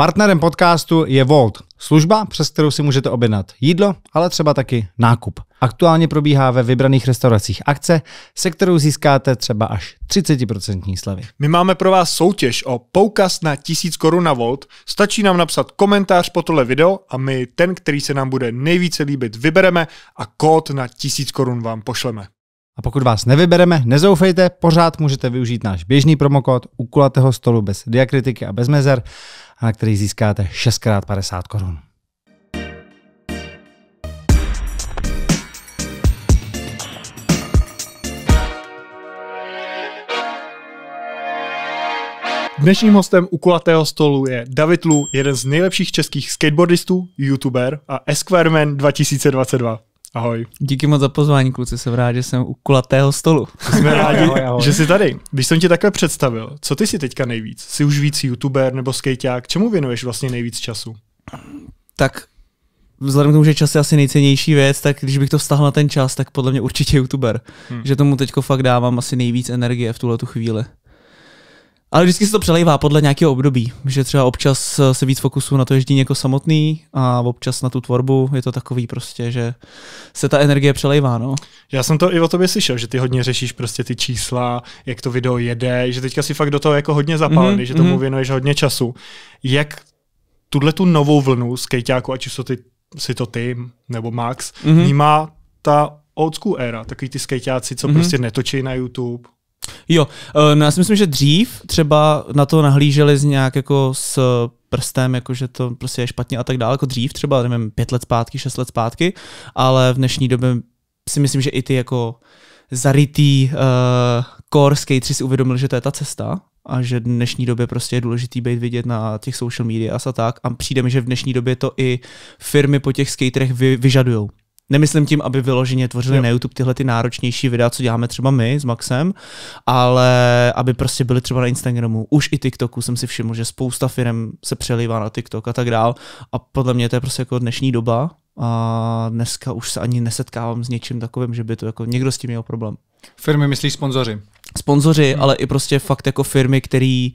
Partnerem podcastu je Volt, služba, přes kterou si můžete objednat jídlo, ale třeba taky nákup. Aktuálně probíhá ve vybraných restauracích akce, se kterou získáte třeba až 30% slevy. My máme pro vás soutěž o poukaz na 1000 korun na Volt. Stačí nám napsat komentář po tohle video a my ten, který se nám bude nejvíce líbit, vybereme a kód na 1000 korun vám pošleme. A pokud vás nevybereme, nezoufejte, pořád můžete využít náš běžný promokód u kulatého stolu bez diakritiky a bez mezer na který získáte 6x50 korun. Dnešním hostem u kulatého stolu je David Lu, jeden z nejlepších českých skateboardistů, youtuber a Esquireman 2022. Ahoj. Díky moc za pozvání, kluci, jsem rád, že jsem u kulatého stolu. Jsme rádi, ahoj, ahoj. že jsi tady. Když jsem ti takhle představil, co ty si teďka nejvíc? Jsi už víc youtuber nebo skejťák? Čemu věnuješ vlastně nejvíc času? Tak vzhledem k tomu, že čas je asi nejcennější věc, tak když bych to vztahl na ten čas, tak podle mě určitě youtuber. Hmm. Že tomu teďko fakt dávám asi nejvíc energie v tuhle tu chvíli. Ale vždycky se to přelejvá podle nějakého období, že třeba občas eh, se víc fokusu na to ježdí jako samotný a občas na tu tvorbu. Je to takový prostě, že se ta energie přelejvá. No. Já jsem to i o tobě slyšel, že ty hodně řešíš prostě ty čísla, jak to video jede, že teďka si fakt do toho jako hodně zapálený, mm-hmm. že tomu mhm. věnuješ hodně času. Jak tuhle tu novou vlnu Kejťáku, ať už jsou ty, si to ty nebo Max, mm-hmm. vnímá ta old school éra, takový ty skejťáci, co mm-hmm. prostě netočí na YouTube, Jo, eh, no já si myslím, že dřív třeba na to nahlíželi z nějak jako s prstem, jako že to prostě je špatně a tak dále, jako dřív třeba, nevím, pět let zpátky, šest let zpátky, ale v dnešní době si myslím, že i ty jako zarytý uh, core skateři si uvědomili, že to je ta cesta a že v dnešní době prostě je důležitý být vidět na těch social media a tak a přijde mi, že v dnešní době to i firmy po těch skaterech vy, vyžadujou. Nemyslím tím, aby vyloženě tvořili jo. na YouTube tyhle ty náročnější videa, co děláme třeba my s Maxem, ale aby prostě byly třeba na Instagramu. Už i TikToku jsem si všiml, že spousta firm se přelívá na TikTok a tak dál. A podle mě to je prostě jako dnešní doba a dneska už se ani nesetkávám s něčím takovým, že by to jako někdo s tím měl problém. Firmy myslí sponzoři? Sponzoři, hmm. ale i prostě fakt jako firmy, který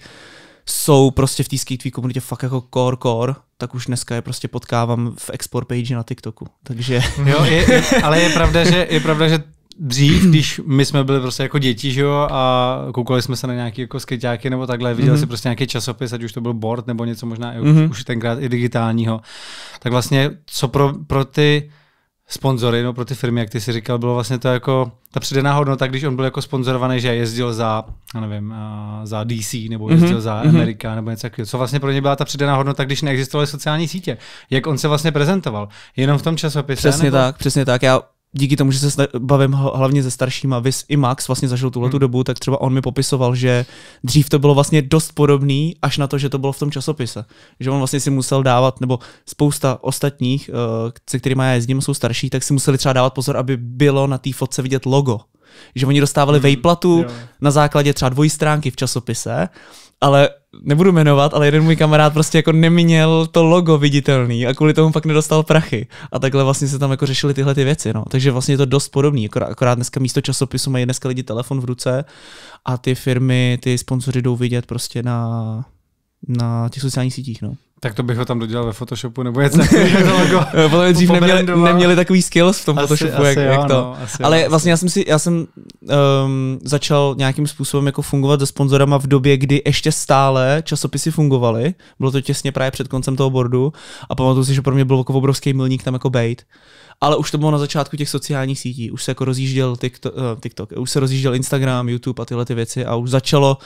jsou prostě v té skateway komunitě fakt jako core core, tak už dneska je prostě potkávám v export page na TikToku. Takže... Jo, je, je, ale je pravda, že, je pravda, že dřív, když my jsme byli prostě jako děti, že jo, a koukali jsme se na nějaký jako skyťáky nebo takhle, viděl mm-hmm. si prostě nějaký časopis, ať už to byl board nebo něco možná mm-hmm. už tenkrát i digitálního, tak vlastně co pro, pro ty sponzory, no pro ty firmy, jak ty si říkal, bylo vlastně to jako ta přidaná hodnota, když on byl jako sponzorovaný, že jezdil za, já nevím, eh, za DC nebo mhm. jezdil mm-hmm. za mhm. Amerika nebo něco takového. Co vlastně pro ně byla ta přidaná hodnota, když neexistovaly sociální sítě? Jak on se vlastně prezentoval? Jenom v tom časopise? Přesně nebo? tak, přesně tak. Já díky tomu, že se bavím hlavně se staršíma, Vis i Max vlastně zažil tuhle hmm. dobu, tak třeba on mi popisoval, že dřív to bylo vlastně dost podobný, až na to, že to bylo v tom časopise. Že on vlastně si musel dávat, nebo spousta ostatních, eh, se kterými já jezdím, jsou starší, tak si museli třeba dávat pozor, aby bylo na té fotce vidět logo. Že oni dostávali hmm, vejplatu jo. na základě třeba stránky v časopise ale nebudu jmenovat, ale jeden můj kamarád prostě jako neměl to logo viditelný a kvůli tomu pak nedostal prachy. A takhle vlastně se tam jako řešily tyhle ty věci, no. Takže vlastně je to dost podobný, akorát dneska místo časopisu mají dneska lidi telefon v ruce a ty firmy, ty sponzory jdou vidět prostě na, na těch sociálních sítích, no. Tak to bych ho tam dodělal ve Photoshopu, nebo něco jako eh, Podle mě dřív neměli, neměli takový skills v tom asi, Photoshopu, asi jak, jo, jak to. No, asi, Ale vlastně jo, vlastně já jsem si, já jsem um, začal nějakým způsobem jako fungovat se sponzorama v době, kdy ještě stále časopisy fungovaly. Bylo to těsně právě před koncem toho bordu a pamatuju si, že pro mě byl jako obrovský milník tam jako bait. Ale už to bylo na začátku těch sociálních sítí, už se jako rozjížděl TikTok, uh, eh, TikTok už se rozjížděl Instagram, YouTube a tyhle ty věci a už začalo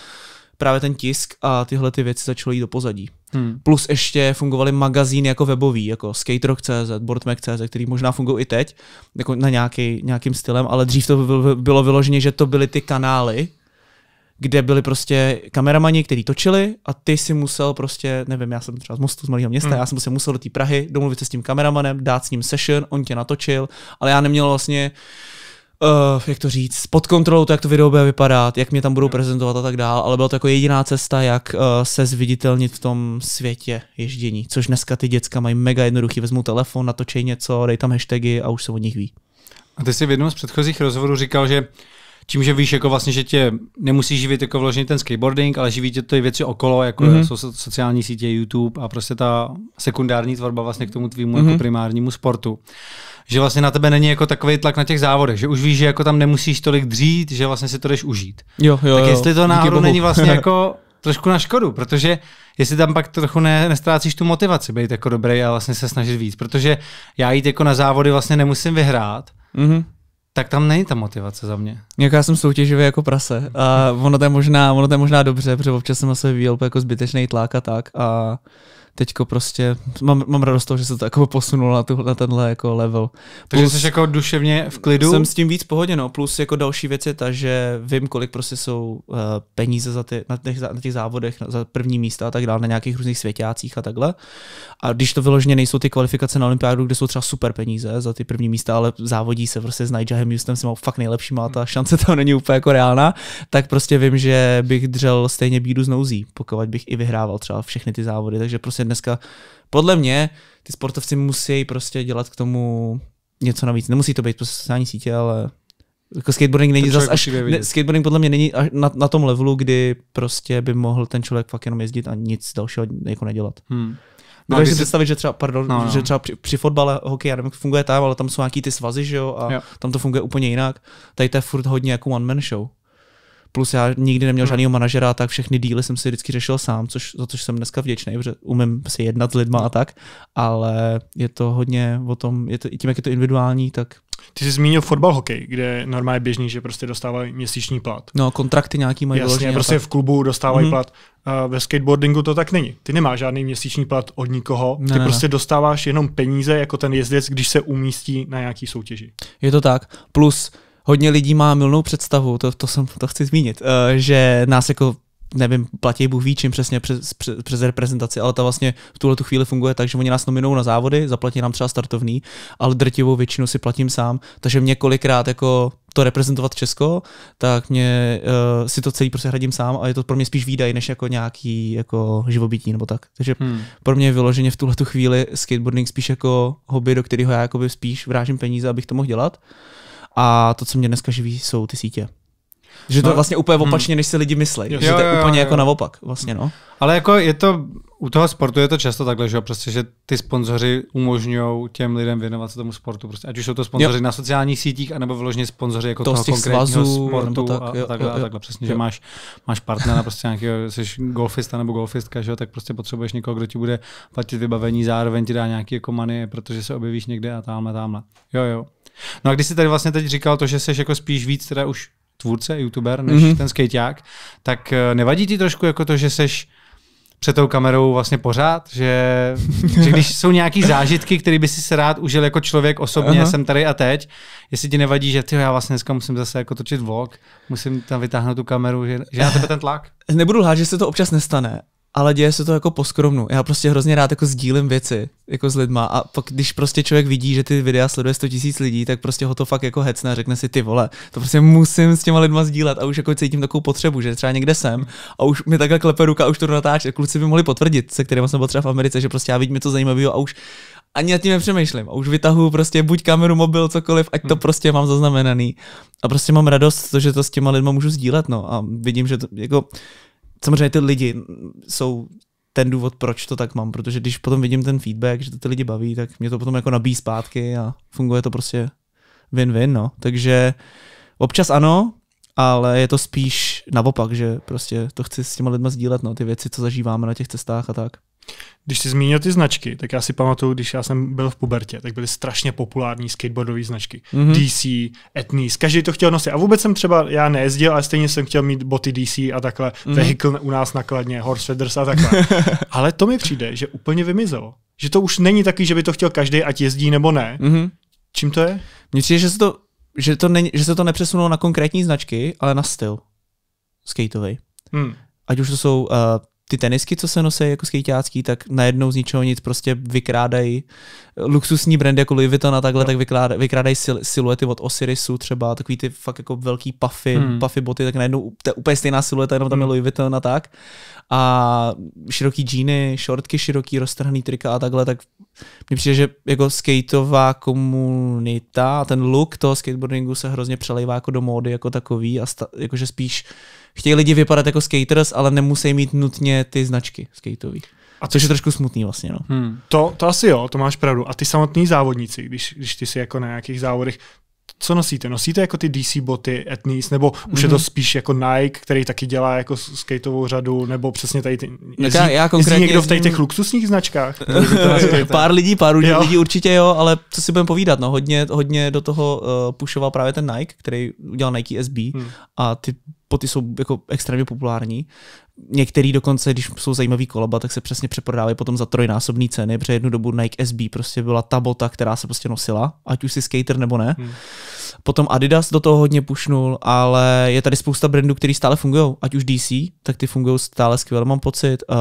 právě ten tisk a tyhle ty věci začaly jít do pozadí. Hmm. Plus ještě fungovaly magazíny jako webový, jako Skaterock.cz, Boardmac.cz, který možná fungují i teď, jako na nějaký, nějakým stylem, ale dřív to bylo vyloženě, že to byly ty kanály, kde byli prostě kameramani, kteří točili a ty si musel prostě, nevím, já jsem třeba z Mostu, z malého města, hmm. já jsem si prostě musel do té Prahy domluvit se s tím kameramanem, dát s ním session, on tě natočil, ale já neměl vlastně uh, uh, jak to říct, pod kontrolou to, jak to video bude vypadat, jak mě tam budou prezentovat a tak dál, ale byla to jako jediná cesta, jak uh, se zviditelnit v tom světě ježdění, což dneska ty děcka mají mega jednoduchý, vezmu telefon, natočej něco, dej tam hashtagy a už se o nich ví. A ty jsi v jednom z předchozích rozhovorů říkal, že tím, že víš, jako vlastně, že tě nemusí živit jako vložený ten skateboarding, ale živí tě ty věci okolo, jako mm-hmm. jsou sociální sítě, YouTube a prostě ta sekundární tvorba vlastně k tomu tvýmu mm-hmm. jako mhm. primárnímu sportu. Že vlastně na tebe není jako takový tlak na těch závodech, že už víš, že jako tam nemusíš tolik dřít, že vlastně si to jdeš užít. Jo, jo, tak jestli to náhodou není vlastně jako trošku na škodu, protože jestli tam pak trochu ne, nestrácíš tu motivaci být jako dobrý a vlastně se snažit víc, protože já jít jako na závody vlastně nemusím vyhrát, mm-hmm tak tam není ta motivace za mě. Jako já jsem soutěživý jako prase a ono to je možná, ono to je možná dobře, protože občas jsem na sebe výjel jako zbytečný tlak a tak a teďko prostě mám, mám radost toho, že se to jako posunulo na, tuhle, na tenhle jako level. Takže plus, jsi jako duševně v klidu? Jsem s tím víc pohodě, no. Plus jako další věc je ta, že vím, kolik prostě jsou uh, peníze za ty, na, těch, na těch závodech, na, za první místa a tak dále, na nějakých různých světácích a takhle. A když to vyloženě nejsou ty kvalifikace na olympiádu, kde jsou třeba super peníze za ty první místa, ale závodí se prostě s Nigelem Houstonem, jsem fakt nejlepší, má ta hmm. šance tam není úplně jako reálná, tak prostě vím, že bych držel stejně bídu z nouzí, pokud bych i vyhrával třeba všechny ty závody. Takže prostě dneska, podle mě, ty sportovci musí prostě dělat k tomu něco navíc. Nemusí to být prostě sociální sítě, ale jako skateboarding není zase až, ne, skateboarding podle mě není až na, na, tom levelu, kdy prostě by mohl ten člověk fakt jenom jezdit a nic dalšího jako nedělat. Hmm. No, Dokážeš si představit, že třeba, pardon, no, no. že třeba při, při fotbale, hokej, já nevím, jak funguje tam, ale tam jsou nějaký ty svazy, že jo, a jo. tam to funguje úplně jinak. Tady to je furt hodně jako one man show. Plus já nikdy neměl hmm. žádného manažera, tak všechny díly jsem si vždycky řešil sám, což, za což jsem dneska vděčný, protože umím si jednat s lidma a tak, ale je to hodně o tom, je to, tím, jak je to individuální, tak ty jsi zmínil fotbal, hokej, kde normálně běžný, že prostě dostávají měsíční plat. No, kontrakty nějaký mají Jasně, prostě tak. v klubu dostávají mm-hmm. plat. A ve skateboardingu to tak není. Ty nemáš žádný měsíční plat od nikoho, ty ne, prostě ne. dostáváš jenom peníze jako ten jezdec, když se umístí na nějaký soutěži. Je to tak. Plus hodně lidí má milnou představu, to, to, jsem, to chci zmínit, uh, že nás jako nevím, platí Bůh ví čím přesně přes, přes, přes reprezentaci, ale ta vlastně v tuhle tu chvíli funguje tak, že oni nás nominou na závody, zaplatí nám třeba startovný, ale drtivou většinu si platím sám, takže mě kolikrát jako to reprezentovat Česko, tak mě, uh, si to celý prostě hradím sám a je to pro mě spíš výdaj, než jako nějaký jako živobytí nebo tak. Takže hmm. pro mě je vyloženě v tuhle tu chvíli skateboarding spíš jako hobby, do kterého já spíš vrážím peníze, abych to mohl dělat. Uh, a to, co mě dneska živí, jsou ty sítě. Že to no, je vlastně úplně hmm. opačně, hmm. než si lidi myslí. Jo, že to je jo, úplně jo, jako naopak. Vlastně, no. Ale jako je to, u toho sportu je to často takhle, že prostě, že ty sponzoři umožňují těm lidem věnovat se tomu sportu. Prostě, ať už jsou to sponzoři na sociálních sítích, anebo vložně sponzoři jako to toho konkrétního svazů, sportu tak, a, jo, a takhle, jo, jo. A takhle. Přesně, jo. že máš, máš partnera, prostě nějakého, jsi golfista nebo golfistka, že tak prostě potřebuješ někoho, kdo ti bude platit vybavení, zároveň ti dá nějaký jako protože se objevíš někde a tamhle, tamhle. Jo, jo. No a když jsi tady vlastně teď říkal to, že jsi jako spíš víc teda už tvůrce, youtuber, než mm-hmm. ten skateák, tak eh, nevadí ti trošku jako to, že jsi před tou kamerou vlastně pořád, že, že když jsou nějaký zážitky, které by si se rád užil jako člověk osobně, jsem tady a teď, jestli ti nevadí, že ty já vlastně dneska musím zase jako točit vlog, musím tam vytáhnout tu kameru, že, že na tebe ten tlak? Nebudu lhát, že se to občas nestane, ale děje se to jako poskromnu. Já prostě hrozně rád jako sdílím věci jako s lidma a pak když prostě člověk vidí, že ty videa sleduje 100 tisíc lidí, tak prostě ho to fakt jako hecne a řekne si ty vole, to prostě musím s těma lidma sdílet a už jako cítím takovou potřebu, že třeba někde jsem a už mi takhle klepe ruka a už to natáčí. Kluci by mohli potvrdit, se kterým jsem byl třeba v Americe, že prostě já vidím něco zajímavého a už ani nad tím nepřemýšlím. A už vytahu prostě buď kameru, mobil, cokoliv, ať to hmm. prostě mám zaznamenaný. A prostě mám radost, to, že to s těma lidma můžu sdílet, no. A vidím, že to jako samozřejmě ty lidi jsou ten důvod, proč to tak mám, protože když potom vidím ten feedback, že to ty lidi baví, tak mě to potom jako nabíjí zpátky a funguje to prostě win-win, no. Takže občas ano, ale je to spíš naopak, že prostě to chci s těma lidma sdílet, no, ty věci, co zažíváme na těch cestách a tak. Když jsi zmínil ty značky, tak já si pamatuju, když já jsem byl v pubertě, tak byly strašně populární skateboardové značky. Mm-hmm. DC, Etnis, každý to chtěl nosit. A vůbec jsem třeba, já nejezdil, ale stejně jsem chtěl mít boty DC a takhle, mm-hmm. vehicle u nás nakladně, horse feathers a takhle. ale to mi přijde, že úplně vymizelo. Že to už není taky, že by to chtěl každý, ať jezdí nebo ne. Mm-hmm. Čím to je? Mně přijde, že se to že, to ne, že se to nepřesunulo na konkrétní značky, ale na styl skateový. Hmm. Ať už to jsou uh, ty tenisky, co se nosí jako skejťácký, tak najednou z ničeho nic prostě vykrádají eh, luxusní brand jako Louis Vuitton a takhle, no. tak vykrádají, vykrádají sil, siluety od Osirisu třeba, takový ty fakt jako velký puffy, hmm. puffy boty, tak najednou to je úplně stejná silueta, jenom tam je hmm. Louis Vuitton a tak. A široký džíny, šortky široký, roztrhaný trika a takhle, tak mně přijde, že jako skateová komunita a ten look toho skateboardingu se hrozně přelejvá jako do módy jako takový a sta, jakože spíš chtějí lidi vypadat jako skaters, ale nemusí mít nutně ty značky skateový. A což je trošku smutný vlastně. No. Hmm. To, to asi jo, to máš pravdu. A ty samotní závodníci, když, když ty si jako na nějakých závodech, co nosíte? Nosíte jako ty DC boty Etnies, nebo už mm-hmm. je to mhm. spíš jako Nike, který taky dělá jako skateovou řadu, nebo přesně tady ty, no jezdí, já, já konkrétně někdo v tady těch luxusních značkách? pár lidí, pár jo. lidí určitě jo, ale co si budeme povídat, no hodně, hodně do toho uh, eh, pušoval právě ten Nike, který udělal Nike SB hmm. a ty poty jsou jako extrémně populární. Některý dokonce, když jsou zajímavý kolaba, tak se přesně přeprodávají potom za trojnásobné ceny, protože jednu dobu Nike SB prostě byla ta bota, která se prostě nosila, ať už si skater nebo ne. Hmm. Potom Adidas do toho hodně pušnul, ale je tady spousta brandů, které stále fungují, ať už DC, tak ty fungují stále skvěle, mám pocit. Uh,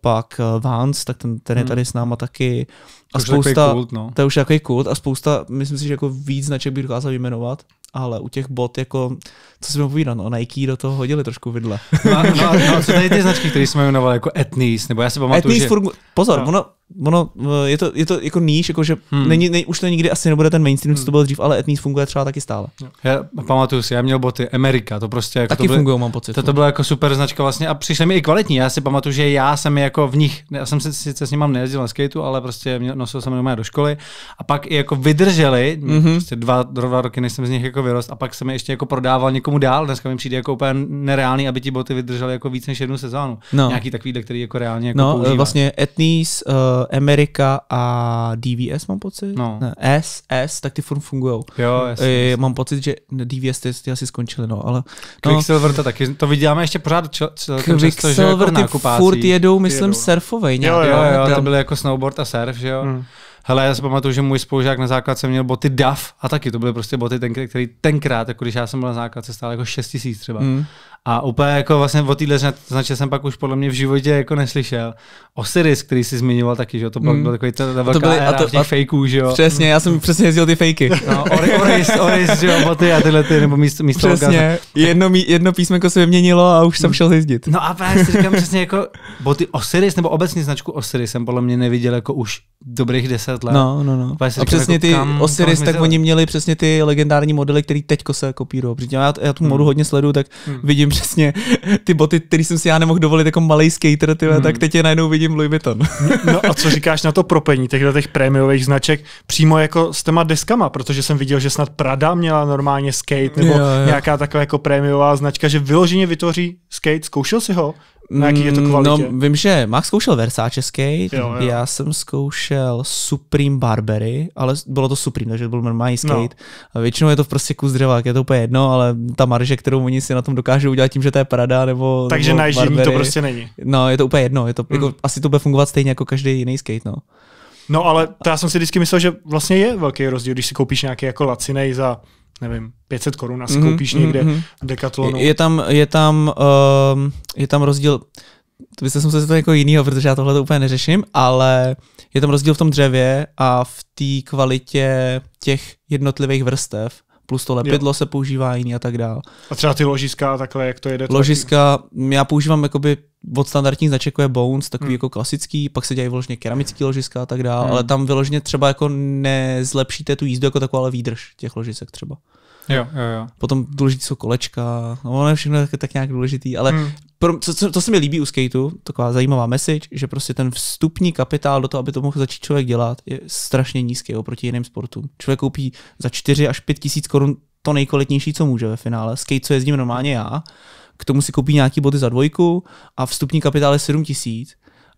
pak eh, Vans, tak ten, ten je hmm. tady s náma taky. A to spousta, kult, no. to je už takový kult a spousta, myslím si, že jako víc značek bych dokázal vyjmenovat ale u těch bot, jako, co si povídat, no, Nike do toho hodili trošku vidle. No, no, no co tady ty značky, které jsme jmenovali jako Etnies, nebo já si pamatuju, Etnies že... pozor, no. ono, ono, eh, je to, je to jako níž, jako že hmm. není, ne, už to nikdy asi nebude ten mainstream, hmm. co to hmm. byl dřív, ale etnis funguje třeba taky stále. Já pamatuju si, já měl boty Amerika, to prostě jako taky fungují, mám pocit. To, to no. bylo jako super značka vlastně a přišly mi i kvalitní. Já si pamatuju, že já jsem jako v nich, já jsem se sice s nimi nejezdil na skateu, ale prostě nosil jsem doma do školy a pak i jako vydrželi, mm-hmm. prostě dva, dva roky, než jsem z nich jako vyrost a pak jsem je ještě jako prodával někomu dál. Dneska mi přijde jako úplně nereálný, aby ti boty vydržely jako víc než jednu sezónu. No. Nějaký takový, který jako reálně jako No, eh, používá. vlastně etnis, uh, eh, Amerika a DVS, mám pocit? No. Ne, S, S, tak ty furt fungujou. Jo, eh, jasný, e, Mám pocit, že DVS ty, ty asi skončily, no, ale... No, Quicksilver to taky, to vidíme ještě pořád čo, čo, jako Quicksilver často, jako ty furt jedou, myslím, jedou. No. surfovej nějak. Jo, jo, no. jo, jo to byly jako snowboard a surf, že jo. Hmm. Hele, já si pamatuju, že můj spolužák na základce měl boty DAF a taky to byly prostě boty, ten, který tenkrát, jako když já jsem byl na základce, stál jako 6 tisíc třeba. Mm. A úplně jako vlastně o téhle značce jsem pak už podle mě v životě jako neslyšel. Osiris, který si zmiňoval taky, že to byl, mm. byl takový ta, ta velká to byly, a to, těch fakeů, že jo. Přesně, já jsem přesně jezdil ty fejky. No, Oris, Oris, Oris že jo, boty a tyhle ty, nebo místo, místo Přesně, jedno, jedno písmenko se vyměnilo a už jsem šel jezdit. No a právě si říkám přesně jako boty Osiris, nebo obecně značku Osiris jsem podle mě neviděl jako už dobrých deset let. No, no, no. A, a přesně jako, ty kam, Osiris, tak oni měli přesně ty legendární modely, které teďko se kopírují. Jako já, já tu modu hmm. hodně sleduju, tak hmm. vidím přesně ty boty, které jsem si já nemohl dovolit jako malý skater, ty, hmm. tak teď je najednou vidím Louis Vuitton. no a co říkáš na to propení těchto těch prémiových značek přímo jako s těma deskama, protože jsem viděl, že snad Prada měla normálně skate nebo jo, jo. nějaká taková jako prémiová značka, že vyloženě vytvoří skate, zkoušel si ho? Na jaký je to mm, no, kvalitě? No, vím, že Max zkoušel Versace skate, jo, jo. já jsem zkoušel Supreme Barbery, ale bylo to Supreme, takže byl normální no. skate. No. A většinou je to prostě kus dřeva, je to úplně jedno, ale ta marže, kterou oni si na tom dokážou udělat tím, že to je Prada nebo Takže nebo na Barbery, to prostě není. No, je to úplně jedno, je to, mm. jako, asi to bude fungovat stejně jako každý jiný skate, no. No ale to já jsem si vždycky myslel, že vlastně je velký rozdíl, když si koupíš nějaký jako lacinej za nevím, 500 korun a skoupíš mhm, mm-hmm, někde mm-hmm. Decathlonu. Je, je tam, je tam, uh, je tam rozdíl, to byste se musel jako jinýho, protože já tohle to úplně neřeším, ale je tam rozdíl v tom dřevě a v té kvalitě těch jednotlivých vrstev plus to lepidlo jo. se používá jiný a tak dál. A třeba ty ložiska takhle, jak to jede? Ložiska, já používám jakoby od standardních značek jako je Bones, takový hmm. jako klasický, pak se dělají vyloženě keramický ložiska a tak dále, hmm. ale tam vyloženě třeba jako nezlepšíte tu jízdu jako takovou, ale výdrž těch ložisek třeba. Jo, jo, jo. Potom důležitý jsou kolečka, no ono je všechno tak, tak nějak důležitý, ale hmm pro, co, co, to se mi líbí u skateu, taková zajímavá message, že prostě ten vstupní kapitál do toho, aby to mohl začít člověk dělat, je strašně nízký oproti jiným sportům. Člověk koupí za 4 až 5 tisíc korun to nejkvalitnější, co může ve finále. Skate, co jezdím normálně já, k tomu si koupí nějaký body za dvojku a vstupní kapitál je 7 tisíc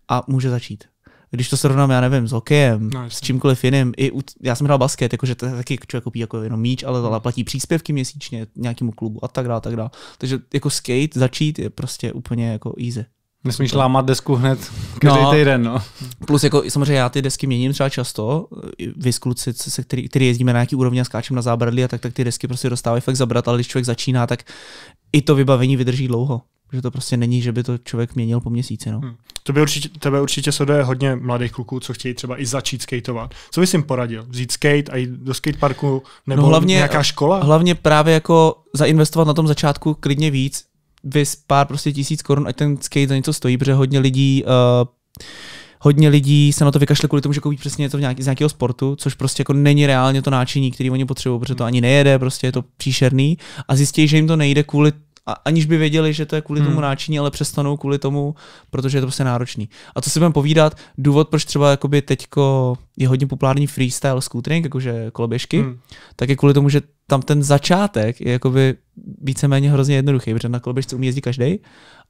a může začít když to srovnám, já nevím, s hokejem, no, s čímkoliv jiným, i u, já jsem hrál basket, jakože to taky člověk koupí jako jenom míč, ale, hmm. ale platí příspěvky měsíčně nějakému klubu a tak dále, tak dále. Takže jako skate začít je prostě úplně jako easy. Nesmíš lámat desku hned každý no, týden, no. Plus jako samozřejmě já ty desky měním třeba často, vy kluci, se, který, který, jezdíme na nějaký úrovně a skáčem na zábradlí a tak, tak ty desky prostě dostávají fakt zabrat, ale když člověk začíná, tak i to vybavení vydrží dlouho. Že to prostě není, že by to člověk měnil po měsíci. No. Hmm. To by určitě, tebe určitě sleduje hodně mladých kluků, co chtějí třeba i začít skateovat. Co bys jim poradil? Vzít skate a jít do skateparku nebo no hlavně, nějaká škola? Hlavně právě jako zainvestovat na tom začátku klidně víc, vys pár prostě tisíc korun, ať ten skate za něco stojí, protože hodně lidí uh, hodně lidí se na to vykašle kvůli tomu, že koupí přesně něco nějaký, z nějakého sportu, což prostě jako není reálně to náčiní, který oni potřebují, protože to hmm. ani nejede, prostě je to příšerný a zjistí, že jim to nejde kvůli a aniž by věděli, že to je kvůli hmm. tomu náčiní, ale přestanou kvůli tomu, protože je to prostě náročný. A co si budeme povídat, důvod, proč třeba jakoby teďko je hodně populární freestyle scootering, jakože koloběžky, hmm. tak je kvůli tomu, že tam ten začátek je jakoby víceméně hrozně jednoduchý, protože na koloběžce umí jezdit každý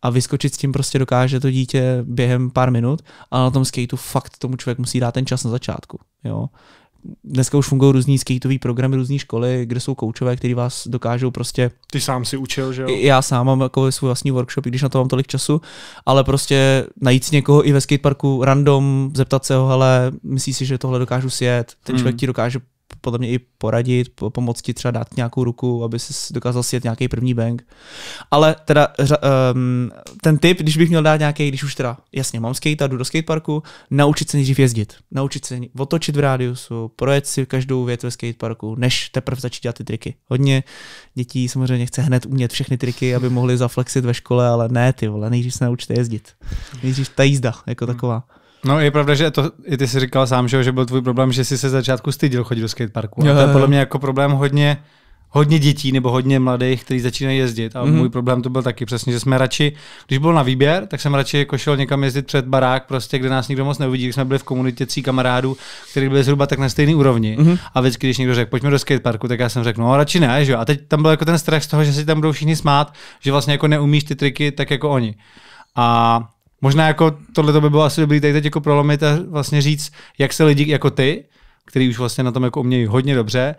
a vyskočit s tím prostě dokáže to dítě během pár minut, ale na tom skateu fakt tomu člověk musí dát ten čas na začátku. Jo? dneska už fungují různý skateový programy, různé školy, kde jsou koučové, kteří vás dokážou prostě... Ty sám si učil, že jo? Já sám mám jako svůj vlastní workshop, i když na to mám tolik času, ale prostě najít si někoho i ve skateparku random, zeptat se ho, ale myslíš si, že tohle dokážu sjet, ten člověk hmm. ti dokáže podle mě i poradit, pomoct ti třeba dát nějakou ruku, aby si dokázal sjet nějaký první bank. Ale teda um, ten tip, když bych měl dát nějaký, když už teda, jasně, mám skate, jdu do skateparku, naučit se nejdřív jezdit, naučit se otočit v rádiusu, projet si každou věc ve skateparku, než teprve začít dělat ty triky. Hodně dětí samozřejmě chce hned umět všechny triky, aby mohli zaflexit ve škole, ale ne ty vole, nejdřív se naučte jezdit. Nejdřív ta jízda jako taková. No je pravda, že to, i ty jsi říkal sám, že, byl tvůj problém, že jsi se začátku styděl chodit do skateparku. Jo, a to je podle mě jako problém hodně, hodně dětí nebo hodně mladých, kteří začínají jezdit. A mm-hmm. můj problém to byl taky přesně, že jsme radši, když byl na výběr, tak jsem radši jako šel někam jezdit před barák, prostě, kde nás nikdo moc neuvidí, když jsme byli v komunitě tří kamarádů, kteří byli zhruba tak na stejné úrovni. Mm-hmm. A vždycky, když někdo řekl, pojďme do skateparku, tak já jsem řekl, no radši ne, že jo. A teď tam byl jako ten strach z toho, že si tam budou všichni smát, že vlastně jako neumíš ty triky tak jako oni. A Možná jako tohle by bylo asi dobrý tady teď jako prolomit a vlastně říct, jak se lidi jako ty, který už vlastně na tom jako umějí hodně dobře,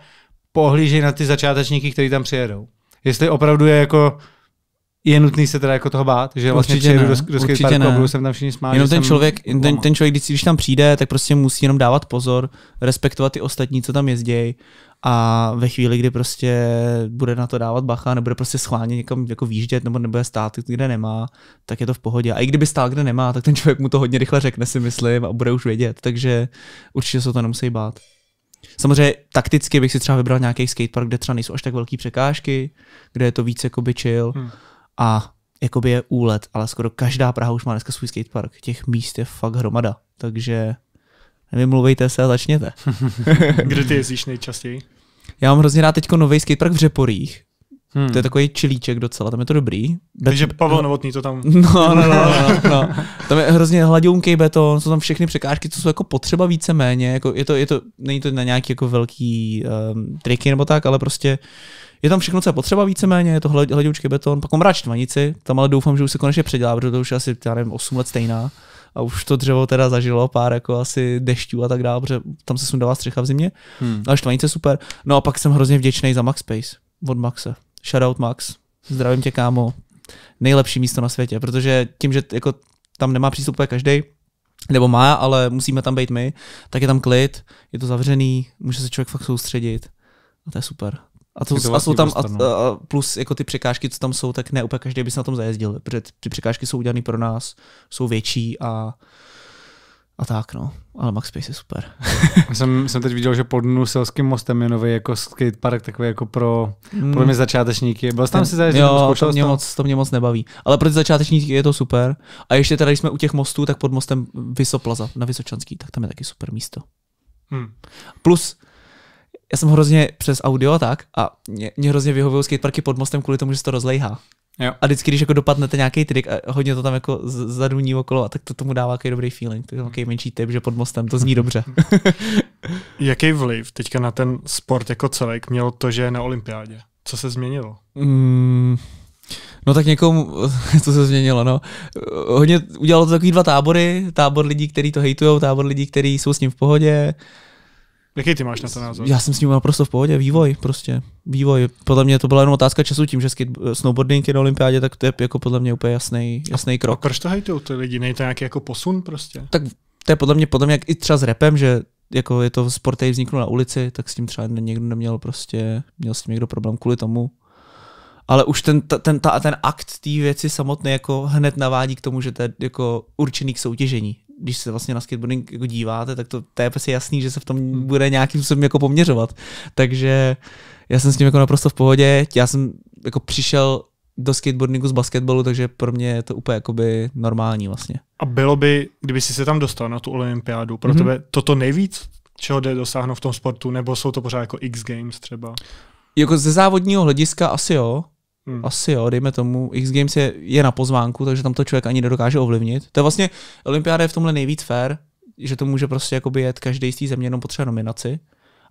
pohlížejí na ty začátečníky, kteří tam přijedou. Jestli opravdu je jako je nutný se teda jako toho bát, že vlastně určitě přijedu ne, do, do skateparku budu se tam všichni smát. Jenom ten člověk, ten, ten člověk když, když tam přijde, tak prostě musí jenom dávat pozor, respektovat ty ostatní, co tam jezdějí a ve chvíli, kdy prostě bude na to dávat bacha, nebude prostě schválně někam jako výjíždět nebo nebude stát, kde nemá, tak je to v pohodě. A i kdyby stál, kde nemá, tak ten člověk mu to hodně rychle řekne, si myslím, a bude už vědět, takže určitě se to nemusí bát. Samozřejmě takticky bych si třeba vybral nějaký skatepark, kde třeba nejsou až tak velké překážky, kde je to víc jako by chill. Hmm a jakoby je úlet, ale skoro každá Praha už má dneska svůj skatepark. Těch míst je fakt hromada, takže nevymluvejte se a začněte. Kde ty jezdíš nejčastěji? Já mám hrozně rád teď nový skatepark v Řeporích, Hmm. To je takový čilíček docela, tam je to dobrý. Bet... Takže Pavel no. Novotný to tam... No, no, no, no, no. Tam je hrozně hladionký beton, jsou tam všechny překážky, co jsou jako potřeba víceméně, jako je to, je to, není to na nějaký jako velký um, triky nebo tak, ale prostě je tam všechno, co je potřeba víceméně, je to hlad, beton, pak mám rád čtvanici, tam ale doufám, že už se konečně předělá, protože to už je asi, já nevím, 8 let stejná a už to dřevo teda zažilo pár jako asi dešťů a tak dále, protože tam se sundala střecha v zimě, hmm. ale štvanice super. No a pak jsem hrozně vděčný za Max Space od Maxe. Shoutout Max, zdravím tě kámo, nejlepší místo na světě, protože tím, že jako tam nemá přístup každý, nebo má, ale musíme tam být my, tak je tam klid, je to zavřený, může se člověk fakt soustředit a to je super. A, to, to a jsou vlastně tam, a, a plus jako ty překážky, co tam jsou, tak ne úplně každý by se na tom zajezdil, protože ty překážky jsou udělané pro nás, jsou větší a a tak no, ale Max Space je super. Já jsem, jsem teď viděl, že pod nuselským mostem je nový jako skatepark, takový jako pro, mm. pro mě začátečníky. Byl jsi tam si zajezdil? Jo, to mě, moc, to mě moc nebaví. Ale pro začátečníky je to super. A ještě teda, když jsme u těch mostů, tak pod mostem Vysoplaza na Vysočanský, tak tam je taky super místo. Hmm. Plus, já jsem hrozně přes audio a tak a mě, mě hrozně vyhovují skateparky pod mostem kvůli tomu, že se to rozlejhá. Jo. A vždycky, když jako dopadnete nějaký trik a hodně to tam jako zaduní okolo, a tak to tomu dává takový dobrý feeling. To je hmm. takový menší typ, že pod mostem to zní dobře. Jaký vliv teďka na ten sport jako celek mělo to, že je na olympiádě? Co se změnilo? Mm, No tak někomu, co se změnilo, no. Hodně udělalo to takový dva tábory, tábor lidí, kteří to hejtujou, tábor lidí, kteří jsou s ním v pohodě, Jaký ty máš na to názor? Já jsem s ním naprosto v pohodě, vývoj prostě, vývoj. Podle mě to byla jenom otázka času tím, že skate, snowboarding je na olympiádě, tak to je jako podle mě úplně jasný, jasný krok. A proč to hejtou ty lidi? Nejde to nějaký jako posun prostě? Tak to je podle mě, podle mě jak i třeba s repem, že jako je to sport, který vznikl na ulici, tak s tím třeba někdo neměl prostě, měl s tím někdo problém kvůli tomu. Ale už ten, ten, ta, ten akt té věci samotné jako hned navádí k tomu, že to je jako určený k soutěžení když se vlastně na skateboarding jako díváte, tak to, to je prostě jasný, že se v tom hmm. bude nějakým způsobem jako poměřovat. Takže já jsem s tím jako naprosto v pohodě. Já jsem jako přišel do skateboardingu z basketbalu, takže pro mě je to úplně jakoby normální vlastně. A bylo by, kdyby si se tam dostal na tu olympiádu, pro mm-hmm. tebe toto nejvíc, čeho jde dosáhnout v tom sportu, nebo jsou to pořád jako X Games třeba? Jako ze závodního hlediska asi jo, Hmm. Asi jo, dejme tomu. X Games je, je na pozvánku, takže tam to člověk ani nedokáže ovlivnit. To je vlastně, olympiáda je v tomhle nejvíc fair, že to může prostě jakoby jet každý z té země jenom potřeba nominaci.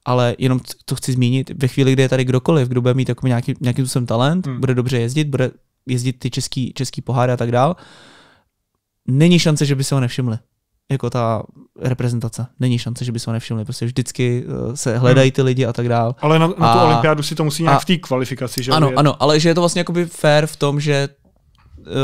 Ale jenom to chci zmínit, ve chvíli, kdy je tady kdokoliv, kdo bude mít jako nějaký, nějaký způsobem talent, hmm. bude dobře jezdit, bude jezdit ty český, český poháry a tak dál, není šance, že by se ho nevšimli jako ta reprezentace. Není šance, že by se ho nevšimli. Prostě vždycky eh, se hledají hmm. ty lidi a tak dál. Ale na, na tu olympiádu si to musí nějak a, v té kvalifikaci, že? Ano, ano, ale že je to vlastně jakoby fair v tom, že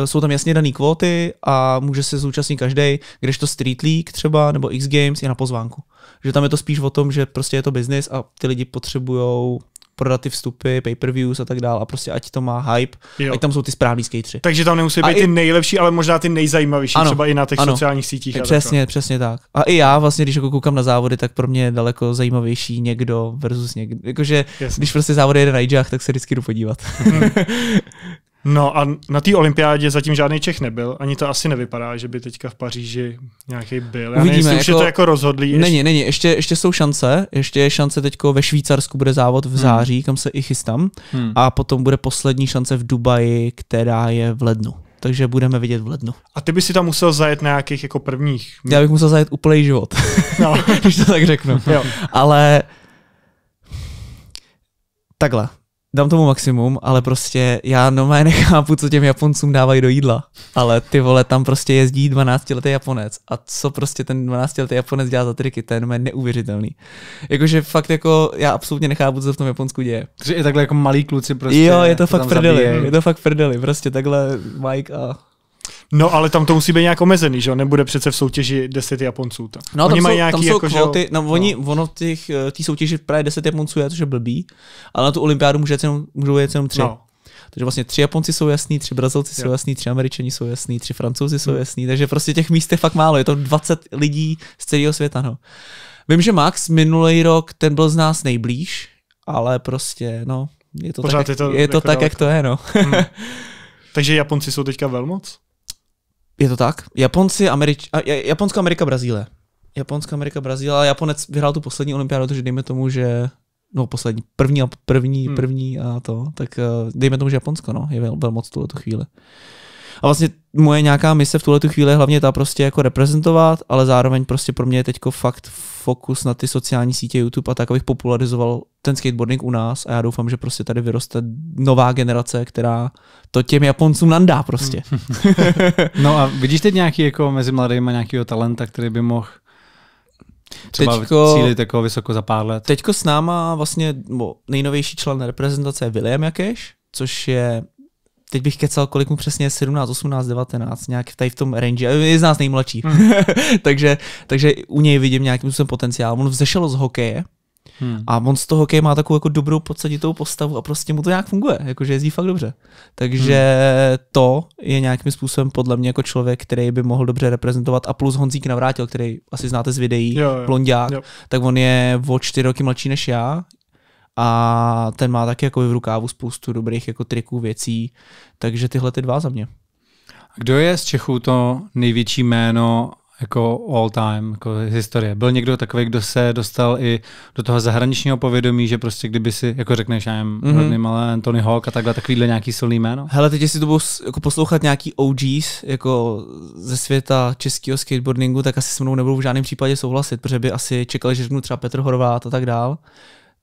eh, jsou tam jasně dané kvóty a může se zúčastnit každý, když to Street League třeba nebo X Games je na pozvánku. Že tam je to spíš o tom, že prostě je to biznis a ty lidi potřebují prodat ty vstupy, pay-per-views a tak dále a prostě ať to má hype, jo. ať tam jsou ty správní skateři. Takže tam nemusí být i... ty nejlepší, ale možná ty nejzajímavější, ano, třeba i na těch ano. sociálních sítích. Přesně, tak. přesně tak. A i já vlastně, když jako koukám na závody, tak pro mě je daleko zajímavější někdo versus někdo. Jakože Jasně. když prostě závody jede na Jach, tak se vždycky jdu podívat. Hmm. No a na té olympiádě zatím žádný Čech nebyl, ani to asi nevypadá, že by teďka v Paříži nějaký byl. Já Uvidíme, nevím, jako, už je jako to jako rozhodlý. Ještě. Není, není, ještě, ještě jsou šance, ještě je šance teď ve Švýcarsku bude závod v hmm. září, hmm. kam se i chystám, hmm. a potom bude poslední šance v Dubaji, která je v lednu takže budeme vidět v lednu. A ty by si tam musel zajet na nějakých jako prvních? Já bych musel zajet úplný život, no. když to tak řeknu. jo. Ale takhle, dám tomu maximum, ale prostě já normálně nechápu, co těm Japoncům dávají do jídla. Ale ty vole, tam prostě jezdí 12-letý Japonec. A co prostě ten 12-letý Japonec dělá za triky, ten je neuvěřitelný. Jakože fakt jako, já absolutně nechápu, co v tom Japonsku děje. Takže je takhle jako malí kluci prostě. Jo, je to fakt prdeli, je to fakt prdeli, prostě takhle Mike a No, ale tam to musí být nějak omezený, že jo? Nebude přece v soutěži 10 Japonců. No, tak. Jako, no, no, oni tam mají jsou, nějaký, tam jsou jako, kvóty, že... no, oni, no. ono těch, eh, tý soutěži právě 10 Japonců je, což je blbý, ale na tu olympiádu může jenom, můžou jet jenom tři. No. Takže vlastně tři Japonci jsou jasní, tři Brazilci jsou jasní, tři Američani jsou jasní, tři Francouzi jsou hmm. jasní, takže prostě těch míst je fakt málo, je to 20 lidí z celého světa. No. Vím, že Max minulý rok, ten byl z nás nejblíž, ale prostě, no, je to Pořád tak, je to, je to jako tak jak to je, no. Hmm. Takže Japonci jsou teďka velmoc? Je to tak? Japonci, Američ... Japonsko, Amerika, Brazílie. Japonsko, Amerika, Brazílie. Japonec vyhrál tu poslední olympiádu, takže dejme tomu, že no poslední, první a první, hmm. první a to, tak eh, dejme tomu, že Japonsko, no, je velmoc tuhle tu chvíli. A vlastně moje nějaká mise v tuhle tu chvíli je hlavně ta prostě jako reprezentovat, ale zároveň prostě pro mě je teď fakt fokus na ty sociální sítě YouTube a tak, abych popularizoval ten skateboarding u nás a já doufám, že prostě tady vyroste nová generace, která to těm Japoncům nandá prostě. Hmm. no a vidíš teď nějaký jako mezi mladými nějakého talenta, který by mohl Třeba teďko, cílit jako vysoko za pár let. Teďko s náma vlastně nejnovější člen reprezentace je William Jakeš, což je teď bych kecal, kolik mu přesně 17, 18, 19, nějak tady v tom range, je z nás nejmladší. Hmm. takže, takže u něj vidím nějakým způsobem potenciál. On vzešel z hokeje, Hmm. A on z toho hokej má takovou jako dobrou podsaditou postavu a prostě mu to nějak funguje, jakože jezdí fakt dobře. Takže hmm. to je nějakým způsobem podle mě jako člověk, který by mohl dobře reprezentovat a plus Honzík Navrátil, který asi znáte z videí, jo, jo. blondiák, jo. tak on je o čtyři roky mladší než já, a ten má taky jako v rukávu spoustu dobrých jako triků, věcí, takže tyhle ty dva za mě. A kdo je z Čechů to největší jméno jako all time, jako historie. Byl někdo takový, kdo se dostal i do toho zahraničního povědomí, že prostě kdyby si, jako řekneš, já jim mm-hmm. rodným, ale Anthony Hawk a takhle, takovýhle nějaký silný jméno? Hele, teď si to budu jako poslouchat nějaký OGs, jako ze světa českého skateboardingu, tak asi se mnou nebudou v žádném případě souhlasit, protože by asi čekali, že řeknu třeba Petr Horvát a tak dál,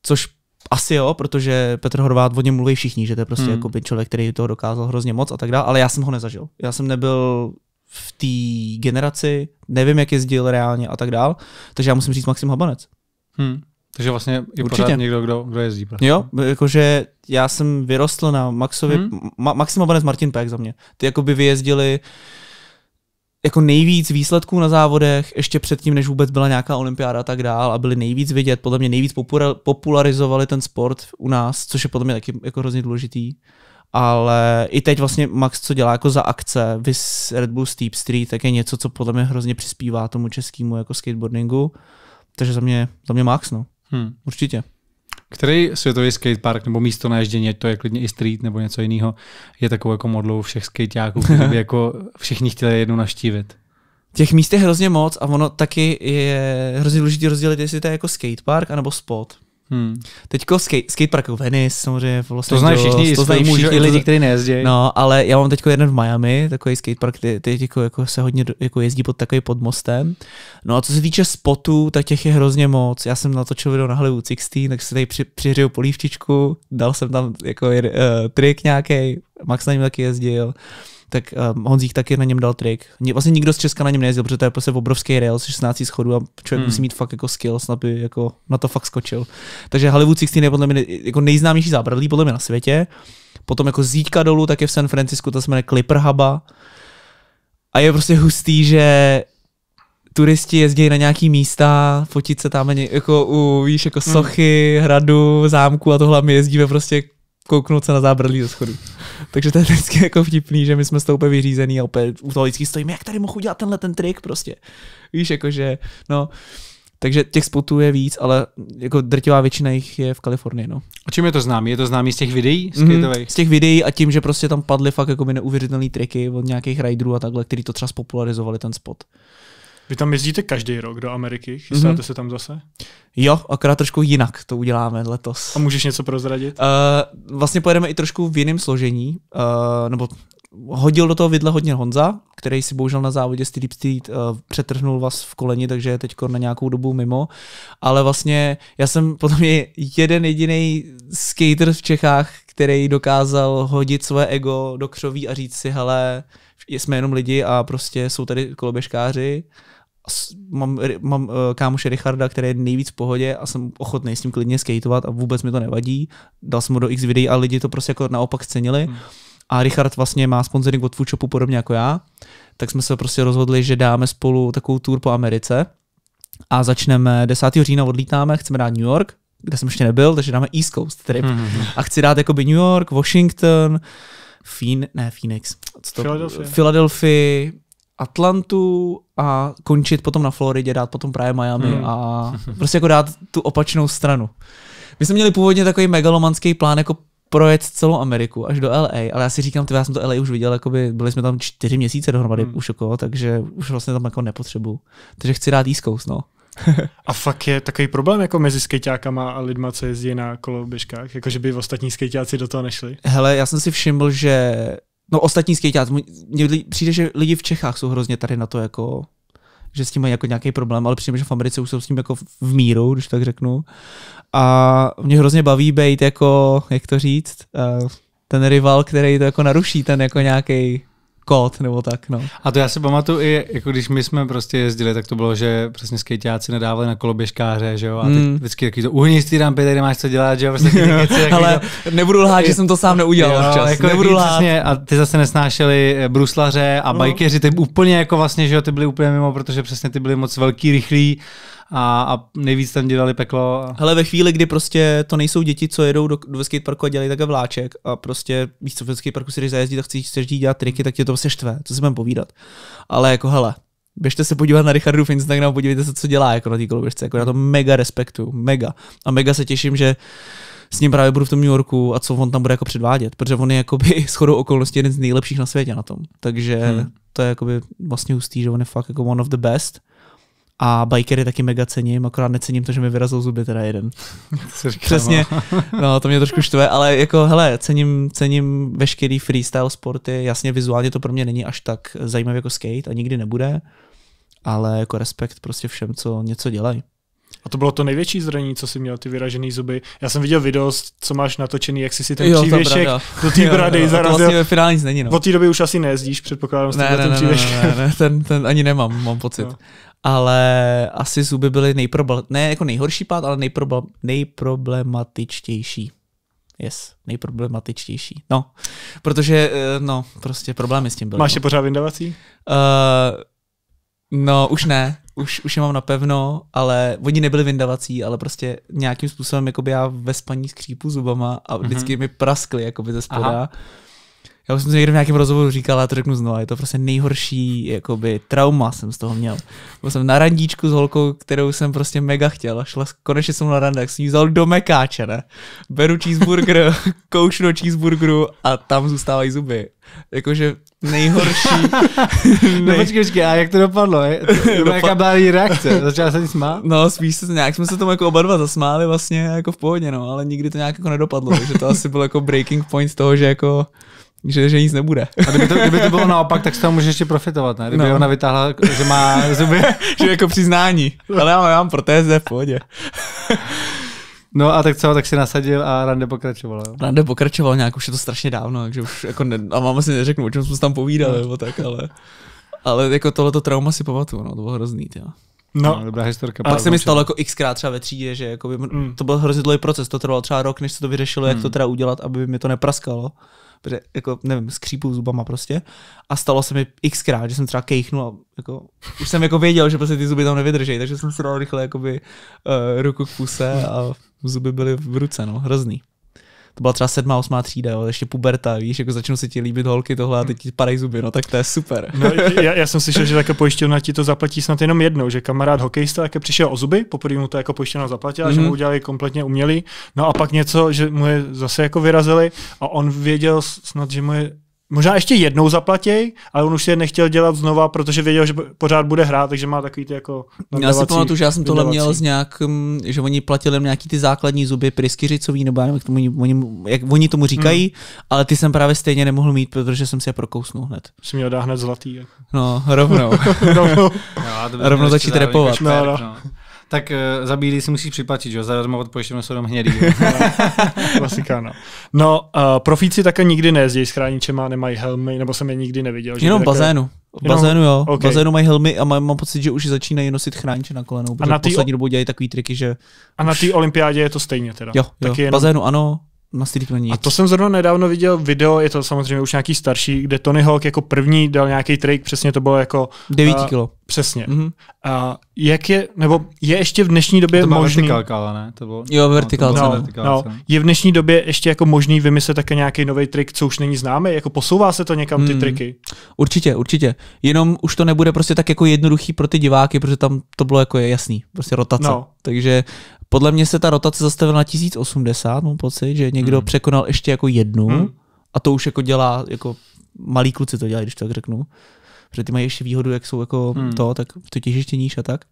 což asi jo, protože Petr Horvát o něm mluví všichni, že to je prostě hmm. by člověk, který toho dokázal hrozně moc a tak dále, ale já jsem ho nezažil. Já jsem nebyl v té generaci, nevím, jak jezdil reálně a tak dále. takže já musím říct Maxim Habanec. Hmm. Takže vlastně je Určitě. pořád někdo, kdo, kdo jezdí. Prostě. Jo, jakože já jsem vyrostl na Maxovi, hmm? Ma- Maxim Habanec, Martin Pek za mě. Ty jakoby vyjezdili uh, jako nejvíc výsledků na závodech, ještě předtím, než vůbec byla nějaká olympiáda a tak dál a byli nejvíc vidět, podle mě nejvíc popularizovali ten sport u nás, což je podle mě taky jako hrozně důležitý. Ale i teď vlastně Max, co dělá jako za akce, vys Red Bull Steep Street, tak je něco, co podle mě hrozně přispívá tomu českému jako skateboardingu. Takže za mě, za mě Max, no. Hmm. Určitě. Který světový skatepark nebo místo na ježdění, to je klidně i street nebo něco jiného, je takovou jako modlou všech skateáků, který by jako všichni chtěli jednou naštívit? Těch míst je hrozně moc a ono taky je hrozně důležité rozdělit, jestli to je jako skatepark anebo spot. Hmm. Teď jako skate, v jako Venice, samozřejmě. Vlastně to znají všichni, to znají všichni lidi, kteří nejezdí. No, no, ale já mám teď jeden v Miami, takový skatepark, ty, jako, jako, se hodně jako jezdí pod takový pod mostem. No a co se týče spotů, tak těch je hrozně moc. Já jsem natočil video na Hollywood 16, tak se tady při, přiřil polívčičku, dal jsem tam jako uh, trik nějaký, Max na něm taky jezdil tak um, eh, Honzík taky na něm dal trik. Vlastně nikdo z Česka na něm nejezdil, protože to je prostě obrovský rail 16 schodů a člověk hmm. musí mít fakt jako skills, aby jako na to fakt skočil. Takže Hollywood 16 je podle mě jako nejznámější zábradlí podle mě na světě. Potom jako zítka dolů, tak je v San Francisku, to se jmenuje Clipper Huba. A je prostě hustý, že turisti jezdí na nějaký místa, fotit se tam jako u, víš, jako hmm. sochy, hradu, zámku a tohle my jezdíme prostě kouknout se na zábradlí ze schodu. Takže to je vždycky jako vtipný, že my jsme z toho úplně vyřízený a opět u toho vždycky stojíme, jak tady mohu udělat tenhle ten trik prostě. Víš, jakože, no. Takže těch spotů je víc, ale jako drtivá většina jich je v Kalifornii. No. A čím je to známý? Je to známý z těch videí? Z, mm-hmm, z těch videí a tím, že prostě tam padly fakt jako neuvěřitelné triky od nějakých riderů a takhle, který to třeba spopularizovali ten spot. Vy tam jezdíte každý rok do Ameriky, mhm. chystáte mm-hmm. se tam zase? Jo, akorát trošku jinak to uděláme letos. A můžeš něco prozradit? Uh, vlastně pojedeme i trošku v jiném složení, uh, nebo hodil do toho vidle hodně Honza, který si bohužel na závodě Deep Street uh, přetrhnul vás v koleni, takže je teď na nějakou dobu mimo. Ale vlastně já jsem potom je jeden jediný skater v Čechách, který dokázal hodit své ego do křoví a říct si, hele, jsme jenom lidi a prostě jsou tady koloběžkáři mám, mám eh, kámoše Richarda, který je nejvíc v pohodě a jsem ochotný s ním klidně skateovat a vůbec mi to nevadí. Dal jsem mu do x videí a lidi to prostě jako naopak cenili. Hmm. A Richard vlastně má sponsoring od Foodshopu podobně jako já, tak jsme se prostě rozhodli, že dáme spolu takovou tour po Americe a začneme 10. října odlítáme, chceme dát New York, kde jsem ještě nebyl, takže dáme East Coast trip. Hmm. hmm, hmm. A chci dát jakoby New York, Washington, Fín, ne Phoenix, co to? Philadelphia. Philadelphia Atlantu a končit potom na Floridě, dát potom právě Miami hmm. a prostě jako dát tu opačnou stranu. My jsme měli původně takový megalomanský plán jako projet celou Ameriku až do LA, ale já si říkám, ty já jsem to LA už viděl, jakoby, byli jsme tam čtyři měsíce dohromady hmm. už jako, takže už vlastně tam jako nepotřebuju. Takže chci dát East Coast, no. a fakt je takový problém jako mezi skejťákama a lidma, co jezdí na koloběžkách, jakože by ostatní skejťáci do toho nešli. Hele, já jsem si všiml, že No ostatní skejťáci, mně přijde, že lidi v Čechách jsou hrozně tady na to jako že s tím mají jako nějaký problém, ale přijde, že v Americe už jsou s tím jako v míru, když tak řeknu. A mě hrozně baví být jako, jak to říct, eh, ten rival, který to jako naruší, ten jako nějaký kód nebo tak. No. A to já si pamatuju i, jako když my jsme prostě jezdili, tak to bylo, že přesně skejťáci nedávali na koloběžkáře, že jo, a teď mm. vždycky takový to uhni z rampy, tady máš co dělat, že jo, prostě jako Ale to... nebudu lhát, že jsem to sám neudělal jo, včas. Jako nebudu lhát. Přesně, a ty zase nesnášeli eh, bruslaře a uh bajkeři, ty úplně jako vlastně, že jo, ty byli úplně mimo, protože přesně ty byli moc velký, rychlí a, a nejvíc tam dělali peklo. Hele, ve chvíli, kdy prostě to nejsou děti, co jedou do, do skateparku a dělají takhle vláček a prostě víš co, ve skateparku si jdeš zajezdit a chceš, chceš dělat triky, tak tě to prostě štve, co si mám povídat. Ale jako hele, běžte se podívat na Richardův Instagram, podívejte se, co dělá jako na té koloběžce, jako já to mega respektuju, mega. A mega se těším, že s ním právě budu v tom New Yorku a co on tam bude jako předvádět, protože on je jakoby shodou okolností jeden z nejlepších na světě na tom. Takže hmm. to je jakoby vlastně hustý, že on je fakt jako one of the best. A bikery taky mega cením, akorát necením to, že mi vyrazil zuby teda jeden. Přesně, no? no to mě trošku štve, ale jako hele, cením, cením veškerý freestyle sporty, jasně vizuálně to pro mě není až tak zajímavé jako skate a nikdy nebude, ale jako respekt prostě všem, co něco dělají. A to bylo to největší zranění, co jsi měl, ty vyražený zuby. Já jsem viděl video, co máš natočený, jak jsi si ten jo, přívěšek do té brady zarazil. To vlastně ve finále není. No. Od té doby už asi nejezdíš, předpokládám, že ne, ne, ten ne, Ne, ne, ne, ten, ten ani nemám, mám pocit. No ale asi zuby byly nejproble- ne jako nejhorší pád, ale nejproble- nejproblematičtější. Yes, nejproblematičtější. No, protože, eh, no, prostě problémy s tím byly. Máš je no. pořád vyndavací? Uh, eh, no, už ne. Už, už je mám napevno, ale oni nebyli vyndavací, ale prostě nějakým způsobem, jako by já ve spaní skřípu zubama a vždycky mm-hmm. mi praskly, jako by ze spoda. Aha já už jsem to někdy v nějakém rozhovoru říkal, a to řeknu znovu, je to prostě nejhorší jakoby, trauma jsem z toho měl. Byl jsem na randíčku s holkou, kterou jsem prostě mega chtěl a šla, konečně jsem na rande, tak jsem ji vzal do mekáče, ne? Beru cheeseburger, koučnu do cheeseburgeru a tam zůstávají zuby. Jakože nejhorší. nej... No počkej, počkej, a jak to dopadlo? Je? To, Dopad... Jaká byla její reakce? Začala se ní smát? No, spíš se nějak jsme se tomu jako oba dva zasmáli vlastně jako v pohodě, no, ale nikdy to nějak jako nedopadlo, takže to asi byl jako breaking point toho, že jako že, že nic nebude. A kdyby to, kdyby to bylo naopak, tak z toho můžeš ještě profitovat, ne? Kdyby no. ona vytáhla, že má zuby. že jako přiznání. Ale já mám protézy v pohodě. No a tak co, tak si nasadil a rande pokračovalo. Jo? Rande pokračovalo nějak, už je to strašně dávno, takže už jako ne, a mám asi neřeknu, o čem jsme tam povídali, nebo tak, ale, ale jako tohleto trauma si pamatuju, no, to bylo hrozný, jo. No, no, dobrá historka. A pak se mi stalo jako xkrát třeba ve třídě, že jako by, mm. to byl hrozně dlouhý proces, to trvalo třeba rok, než se to vyřešilo, mm. jak to mm. teda udělat, aby mi to nepraskalo protože jako, nevím, skřípu zubama prostě. A stalo se mi xkrát, že jsem třeba kejchnul a jako, už jsem jako věděl, že prostě ty zuby tam nevydrží, takže jsem se dal rychle jakoby uh, ruku k puse a zuby byly v ruce, no, hrozný to byla třeba sedmá, osmá třída, jo, ještě puberta, víš, jako začnou se ti líbit holky tohle a teď ti padají zuby, no tak to je super. No, já, já, jsem slyšel, že také pojišťovna ti to zaplatí snad jenom jednou, že kamarád hokejista také přišel o zuby, poprvé mu to jako pojišťovna zaplatila, mm-hmm. že mu mhm. udělali kompletně umělý, no a pak něco, že mu je zase jako vyrazili a on věděl snad, že mu je možná ještě jednou zaplatěj, ale on už si je nechtěl dělat znova, protože věděl, že pořád bude hrát, takže má takový ty jako Já si pamatuju, že já jsem tohle měl z nějakým, že oni platili nějaký ty základní zuby pryskyřicový, nebo já nevím, jak, tomu, oni, jak oni tomu říkají, hmm. ale ty jsem právě stejně nemohl mít, protože jsem si je prokousnul hned. Jsi měl dát hned zlatý. Jako. No, rovnou. rovnou. no, rovnou začít repovat. No, no. no tak uh, za bílý si musíš připlatit, že jo? Zadarmo odpojištěme se jenom hnědý. Klasika, no. No, uh, profíci také nikdy nejezdí s chráničema, nemají helmy, nebo jsem je nikdy neviděl. Že jenom v bazénu. Také... V bazénu, jo. Okay. bazénu mají helmy a mám, mám pocit, že už začínají nosit chrániče na kolenou. A na tý... poslední dobou dělají takový triky, že. A na té olympiádě je to stejně teda. Jo, jo. Taky bazénu ano, na streetlení. A to jsem zrovna nedávno viděl video, je to samozřejmě už nějaký starší, kde Tony Hawk jako první dal nějaký trik, přesně to bylo jako... 9 uh, eh, kilo. Přesně. Mm-hmm. A jak je, nebo je ještě v dnešní době to možný... Vertikálka, ne? To bylo, jo, vertikálka. No, no, no, je v dnešní době ještě jako možný vymyslet také nějaký nový trik, co už není známe. Jako posouvá se to někam ty mm. triky? Určitě, určitě. Jenom už to nebude prostě tak jako jednoduchý pro ty diváky, protože tam to bylo jako jasný, prostě rotace. No. Takže podle mě se ta rotace zastavila na 1080, mám pocit, že někdo hmm. překonal ještě jako jednu hmm. a to už jako dělá, jako malí kluci to dělají, když to tak řeknu. Protože ty mají ještě výhodu, jak jsou jako hmm. to, tak to těžiště níž a tak.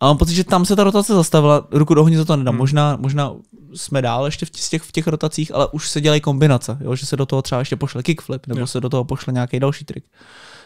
A mám pocit, že tam se ta rotace zastavila, ruku do ohně za to nedám. Hmm. Možná, možná jsme dál ještě v těch, v těch rotacích, ale už se dělají kombinace, jo? že se do toho třeba ještě pošle kickflip, nebo jo. se do toho pošle nějaký další trik.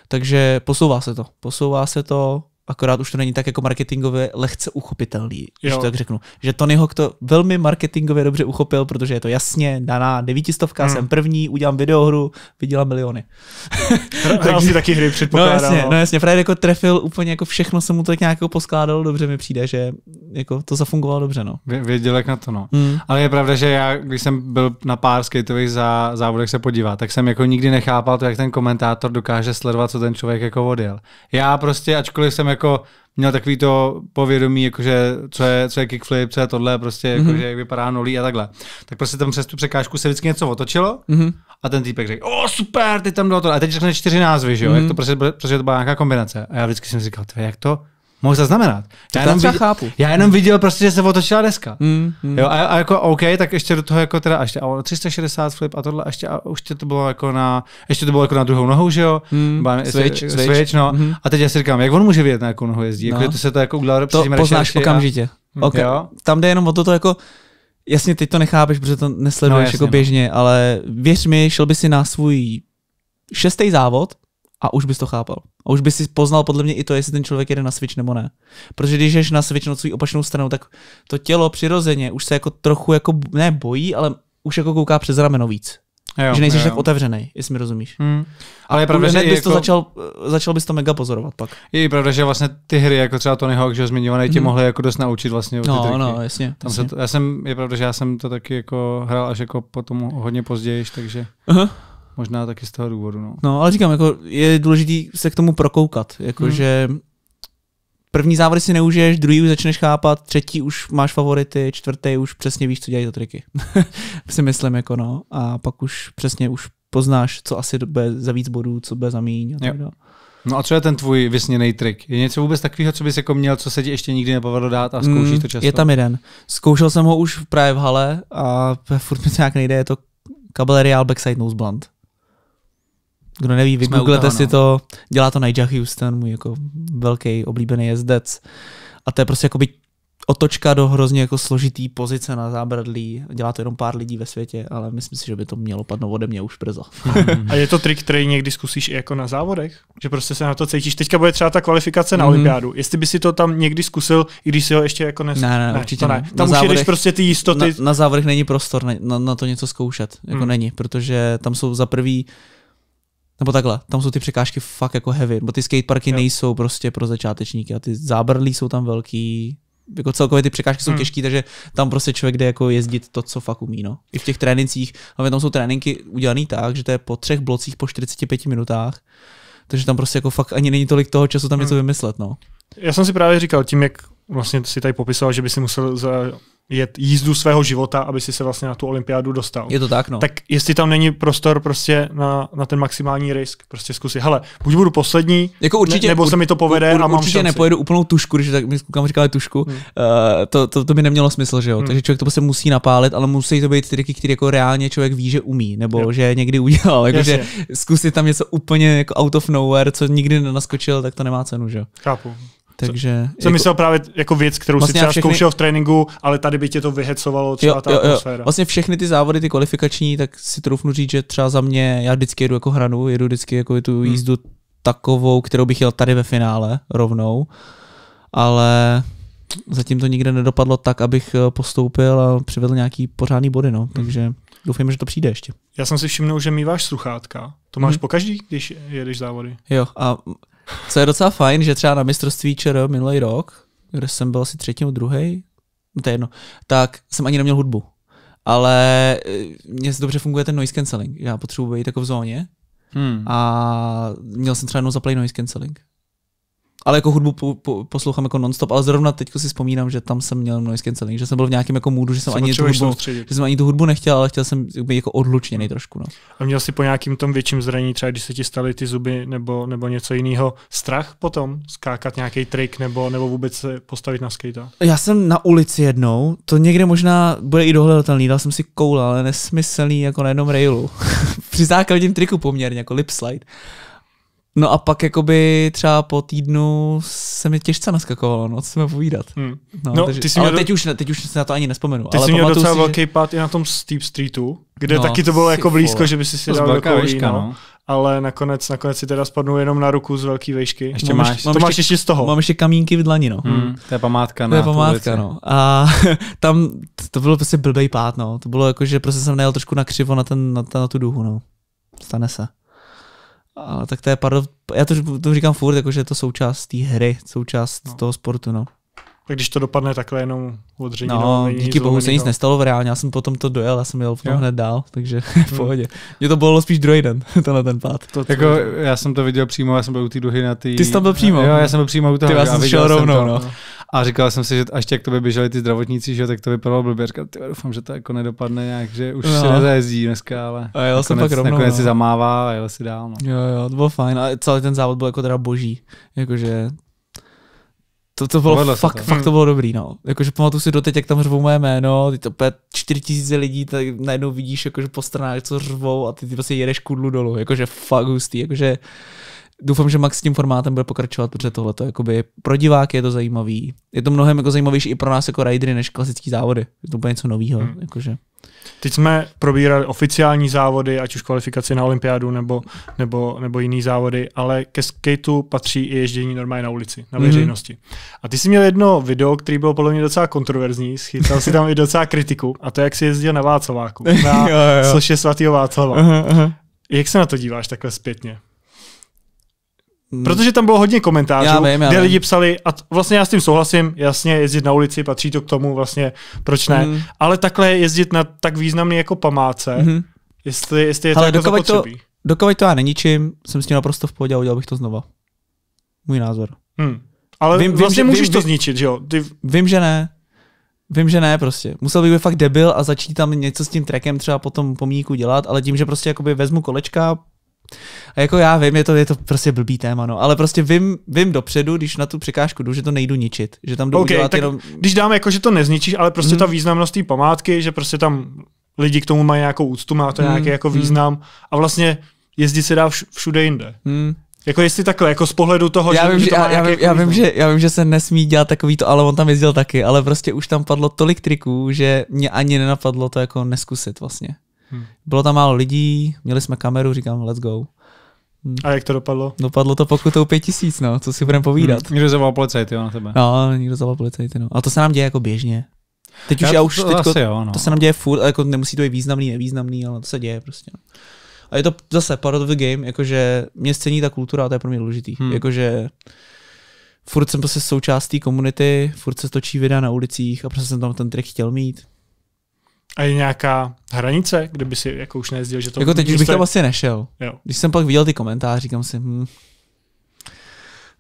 Takže posouvá se to. Posouvá se to, akorát už to není tak jako marketingově lehce uchopitelný, když to tak řeknu. Že Tony Hawk to velmi marketingově dobře uchopil, protože je to jasně daná devítistovka, hmm. jsem první, udělám videohru, vydělám miliony. Hrál si taky hry, předpokládám. No jasně, no. no jasně, Fred jako trefil úplně jako všechno, se mu to tak nějak jako poskládalo, dobře mi přijde, že jako to zafungovalo dobře, no. Věděl jak na to, no. Hmm. Ale je pravda, že já, když jsem byl na pár skateových za závodech se podívat, tak jsem jako nikdy nechápal to, jak ten komentátor dokáže sledovat, co ten člověk jako odjel. Já prostě, ačkoliv jsem jako jako měl takový to povědomí, jakože co je, co je kickflip, co je tohle, prostě mm-hmm. jakože mhm. jak vypadá nolí a takhle. Tak prostě tam přes tu překážku se vždycky něco otočilo mm-hmm. a ten týpek řekl, o super, teď tam bylo to. A teď řekne čtyři názvy, že jo, mm-hmm. jak to prostě, protože to byla nějaká kombinace. A já vždycky jsem říkal, jak to, mohl zaznamenat. Já jenom, viděl, chápu. já jenom hmm. viděl prostě, že se otočila deska. Mm, mm. Jo, a, a, jako OK, tak ještě do toho jako teda ještě a 360 flip a tohle ještě a už to bylo jako na, ještě to bylo jako na druhou nohu že jo? Mm, Bám, switch, switch, switch, no. Mm. A teď já si říkám, jak on může vědět, na jakou nohu jezdí? No. Jako, to se to jako udělalo To poznáš okamžitě. A... Hmm, okay. Jo? Tam jde jenom o toto jako Jasně, teď to nechápeš, protože to nesleduješ no, jasně, jako no. běžně, no. ale věř mi, šel by si na svůj šestý závod a už bys to chápal. A už by si poznal podle mě i to, jestli ten člověk jede na switch nebo ne. Protože když jdeš na switch na svou opačnou stranu, tak to tělo přirozeně už se jako trochu jako, ne bojí, ale už jako kouká přes rameno víc. Jo, že nejsi jo. tak otevřený, jestli mi rozumíš. Hmm. Ale je pravda, že bys jako... to začal, eh, začal bys to mega pozorovat pak. Je pravda, že vlastně ty hry, jako třeba Tony Hawk, že zmiňované, tě hmm. mohly jako dost naučit vlastně. Ty no, triky. no, jasně. Tam jasně. Se, já jsem, je pravda, že já jsem to taky jako hrál až jako potom hodně později, takže. Uh-huh. Možná taky z toho důvodu. No, no ale říkám, jako je důležité se k tomu prokoukat. Jakože hmm. Že první závody si neužiješ, druhý už začneš chápat, třetí už máš favority, čtvrtý už přesně víš, co dělají za triky. si myslím, jako no. A pak už přesně už poznáš, co asi bude za víc bodů, co bude za míň a tak dále. No a co je ten tvůj vysněný trik? Je něco vůbec takového, co bys jako měl, co se ti ještě nikdy nepovedlo dát a mm, zkoušíš to často? Je tam jeden. Zkoušel jsem ho už právě v hale a furt mi to nějak nejde, je to Caballerial Backside Nose Blunt. Kdo neví, vygooglete si no. to. Dělá to Nigel Houston, můj jako velký oblíbený jezdec. A to je prostě jakoby otočka do hrozně jako složitý pozice na zábradlí. Dělá to jenom pár lidí ve světě, ale myslím si, že by to mělo padnout ode mě už brzo. a je to trik, který někdy zkusíš i jako na závodech? Že prostě se na to cítíš. Teďka bude třeba ta kvalifikace na mm-hmm. olympiádu. Jestli by si to tam někdy zkusil, i když si ho ještě jako nes... Ne, ne, ne určitě ne. ne. Tam na už závodech, prostě ty jistoty. Na, na závodech není prostor na, na, na to něco zkoušet. Jako mm. není, protože tam jsou za prvý nebo takhle, tam jsou ty překážky fakt jako heavy, bo ty skateparky jo. nejsou prostě pro začátečníky a ty zábrlí jsou tam velký, jako celkově ty překážky jsou hmm. těžké, takže tam prostě člověk jde jako jezdit to, co fakt umí. No. I v těch trénincích, ale tam jsou tréninky udělané tak, že to je po třech blocích po 45 minutách, takže tam prostě jako fakt ani není tolik toho času tam hmm. něco vymyslet. No. Já jsem si právě říkal, tím, jak vlastně si tady popisoval, že by si musel za jet jízdu svého života, aby si se vlastně na tu olympiádu dostal. Je to tak, no. Tak jestli tam není prostor prostě na, na ten maximální risk, prostě zkusit, hele, buď budu poslední, jako určitě, ne, nebo se mi to povede ur, a mám Určitě šanci. nepojedu úplnou tušku, když tak mi kam říkali tušku, hmm. uh, to, to, to, by nemělo smysl, že jo, hmm. takže člověk to prostě musí napálit, ale musí to být triky, který jako reálně člověk ví, že umí, nebo jo. že někdy udělal, jako, že zkusit tam něco úplně jako out of nowhere, co nikdy nenaskočil, tak to nemá cenu, že jo. Chápu. Takže Co, jako, jsem myslel právě jako věc, kterou vlastně si třeba všechny, zkoušel v tréninku, ale tady by tě to vyhecovalo třeba jo, ta jo, atmosféra. Jo. Vlastně všechny ty závody, ty kvalifikační, tak si troufnu říct, že třeba za mě, já vždycky jedu jako hranu, jedu vždycky jako tu hmm. jízdu hmm. takovou, kterou bych jel tady ve finále rovnou, ale zatím to nikde nedopadlo tak, abych eh, postoupil a přivedl nějaký pořádný body, no. Hmm. Takže doufám, doufejme, že to přijde ještě. Já jsem si všiml, že mýváš sluchátka. To máš hmm. po každý, když jedeš závody. Jo, a co je docela fajn, že třeba na mistrovství ČR minulý rok, kde jsem byl asi třetí nebo druhý, no to je jedno, tak jsem ani neměl hudbu. Ale e, mně dobře funguje ten noise cancelling. Já potřebuji být jako v zóně. Hmm. A měl jsem třeba jednou zaplý noise cancelling ale jako hudbu po, po, poslouchám jako nonstop, ale zrovna teď si vzpomínám, že tam jsem měl noise cancelling, že jsem byl v nějakém jako můdu, že jsem, ani tu, hudbu, že jsem ani tu hudbu nechtěl, ale chtěl jsem být jako odlučněný trošku. No. A měl jsi po nějakým tom větším zranění, třeba když se ti staly ty zuby nebo, nebo něco jiného, strach potom skákat nějaký trik nebo, nebo vůbec se postavit na skate? Já jsem na ulici jednou, to někde možná bude i dohledatelný, dal jsem si koula, ale nesmyslný jako na jednom railu. Při základním triku poměrně, jako lip slide. No a pak jakoby třeba po týdnu se mi těžce naskakovalo, no, co mi povídat. Hmm. No, no, takže, ty jsi ale měl teď, do... už, teď už se na to ani nespomenu. Ty ale jsi měl docela si, velký že... pád i na tom Steep Streetu, kde no, taky to bylo jako blízko, vole. že by si si to dal do výška, no. no. Ale nakonec, nakonec si teda spadnu jenom na ruku z velké vejšky. Ještě máš, ještě, to máš ještě, z toho. Mám ještě kamínky v dlani, no. Hmm, to je památka, To je památka, no. A tam to bylo prostě blbej pád, no. To bylo jako, že prostě jsem nejel trošku na křivo na, ten, na, na tu duhu, no. Stane se. A, tak to je, pardon, já to, to říkám furt, jako, že je to součást té hry, součást no. toho sportu, no tak když to dopadne takhle jenom odření. No, no díky bohu se nic nestalo v reálně, já jsem potom to dojel, já jsem jel v jo. hned dál, takže v hmm. pohodě. Mě to bylo spíš druhý den, To na ten pád. To, to, jako, já jsem to viděl přímo, já jsem byl u té duhy na ty. Ty jsi tam byl přímo? Jo, já jsem byl přímo u toho. Ty, já jsem šel rovnou, no. A říkal jsem si, že až jak to by běželi ty zdravotníci, že tak to vypadalo blbě. Říkal, ty, doufám, že to jako nedopadne nějak, že už no. se nezajezdí dneska, ale a jel jsem pak rovnou, nakonec no. si zamává a jel si dál. No. Jo, jo, to bylo fajn. A celý ten závod byl jako teda boží. Jakože to, to bylo, Povedlo fakt, to. fakt to bylo hmm. dobrý, no. Jakože pamatuju si doteď, jak tam řvou moje jméno, ty to opět čtyři tisíce lidí, tak najednou vidíš, jakože po stranách, co řvou a ty, ty prostě jedeš kudlu dolů, jakože fakt hustý, jakože doufám, že Max s tím formátem bude pokračovat, protože tohle to jakoby pro diváky je to zajímavý. Je to mnohem jako zajímavější i pro nás jako rajdry, než klasické závody. Je to úplně něco nového. Hmm. Jakože. Teď jsme probírali oficiální závody, ať už kvalifikaci na olympiádu nebo, nebo, nebo jiný závody, ale ke skateu patří i ježdění normálně na ulici, na mhm. veřejnosti. Mm-hmm. A ty jsi měl jedno video, který bylo podle mě docela kontroverzní, schytal si tam i docela kritiku, a to, jak jsi jezdil na Václaváku, na jo, jo. soše svatého Václava. Uh-huh, uh-huh. Jak se na to díváš takhle zpětně? Hmm. Protože tam bylo hodně komentářů, já vím, já kde vím. lidi psali, a vlastně já s tím souhlasím, jasně, jezdit na ulici, patří to k tomu, vlastně, proč ne, mm. ale takhle jezdit na tak významný jako památce, mm. jestli, jestli je to ale jako to jako zapotřebí. To, to já neničím, jsem s tím naprosto v pohodě a udělal bych to znova. Můj názor. Hmm. Ale vím, vlastně vím, můžeš vím, to zničit, že jo? Ty... Vím, že ne. Vím, že ne prostě. Musel bych být fakt debil a začít tam něco s tím trekem třeba po tom pomníku dělat, ale tím, že prostě jakoby vezmu kolečka, a jako já vím, je to, je to prostě blbý téma, no, ale prostě vím, vím dopředu, když na tu překážku jdu, že to nejdu ničit, že tam jdu okay, udělat tak jenom... Když dám jako, že to nezničíš, ale prostě hmm. ta mhm. významnost té památky, že prostě tam lidi k tomu mají nějakou úctu, má to hmm. nějaký jako mhm. význam hmm. a vlastně jezdit se dá všude jinde. Hmm. Jako jestli takhle, jako z pohledu toho, já že, vím, že, to má já, já, vím, jako já, vím, že, já vím, že se nesmí dělat takový to, ale on tam jezdil taky, ale prostě už tam padlo tolik triků, že mě ani nenapadlo to jako neskusit vlastně. Hmm. Bylo tam málo lidí, měli jsme kameru, říkám, let's go. Hmm. A jak to dopadlo? Dopadlo to pokutou pět tisíc, no, co si budeme povídat. Hmm. Nikdo zavolal policajty, jo, na tebe. No, nikdo zavolal policajty, no. A to se nám děje jako běžně. Teď já už, já, už, to, teďko, jo, no. to se nám děje furt, jako nemusí to být významný, nevýznamný, ale to se děje prostě. No. A je to zase part of the game, jakože mě scení ta kultura a to je pro mě důležitý. Hmm. Jakože furt jsem prostě součástí komunity, furt se točí videa na ulicích a prostě jsem tam ten trik chtěl mít. A je nějaká hranice, kde by si jako už nejezdil, že to... Jako teď už bych tam asi nešel. Jo. Když jsem pak viděl ty komentáře, říkám si, hm,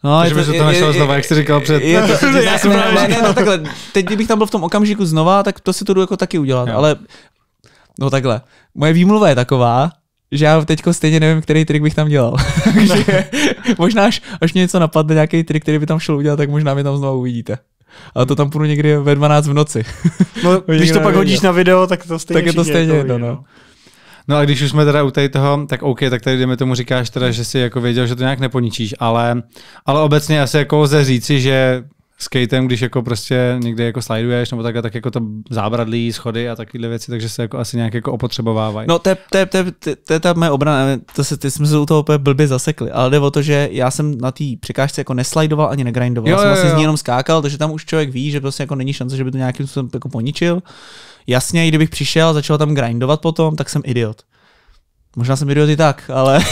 No, Takže by se to našel znova, jak jsi říkal před. Je to, ne, ne, ne, ne, ne, no takhle, teď kdybych tam byl v tom okamžiku znova, tak to si to jdu jako taky udělat, jo. ale no takhle, moje výmluva je taková, že já teď stejně nevím, který trik bych tam dělal. možná, až, až mě něco napadne, nějaký trik, který by tam šel udělat, tak možná mě tam znovu uvidíte ale to tam půjdu někdy ve 12 v noci. No, když to pak hodíš na video, tak to stejně Tak je to stejně jedno, jako no. no. no. a když už jsme teda u tady toho, tak OK, tak tady jdeme tomu říkáš teda, že jsi jako věděl, že to nějak neponičíš, ale, ale obecně asi jako lze říci, že skatem, když jako prostě někde jako sliduješ nebo takhle, tak jako to zábradlí, schody a takové věci, takže se jako asi nějak jako opotřebovávají. No to je, to je, to je, to je ta moje obrana, to se, ty jsme se u toho úplně blbě zasekli, ale jde o to, že já jsem na té překážce jako neslajdoval ani negrindoval, jo, já jsem jo, vlastně z ní jenom skákal, takže tam už člověk ví, že prostě jako není šance, že by to nějakým způsobem jako poničil. Jasně, i kdybych přišel a začal tam grindovat potom, tak jsem idiot. Možná jsem idiot i tak, ale,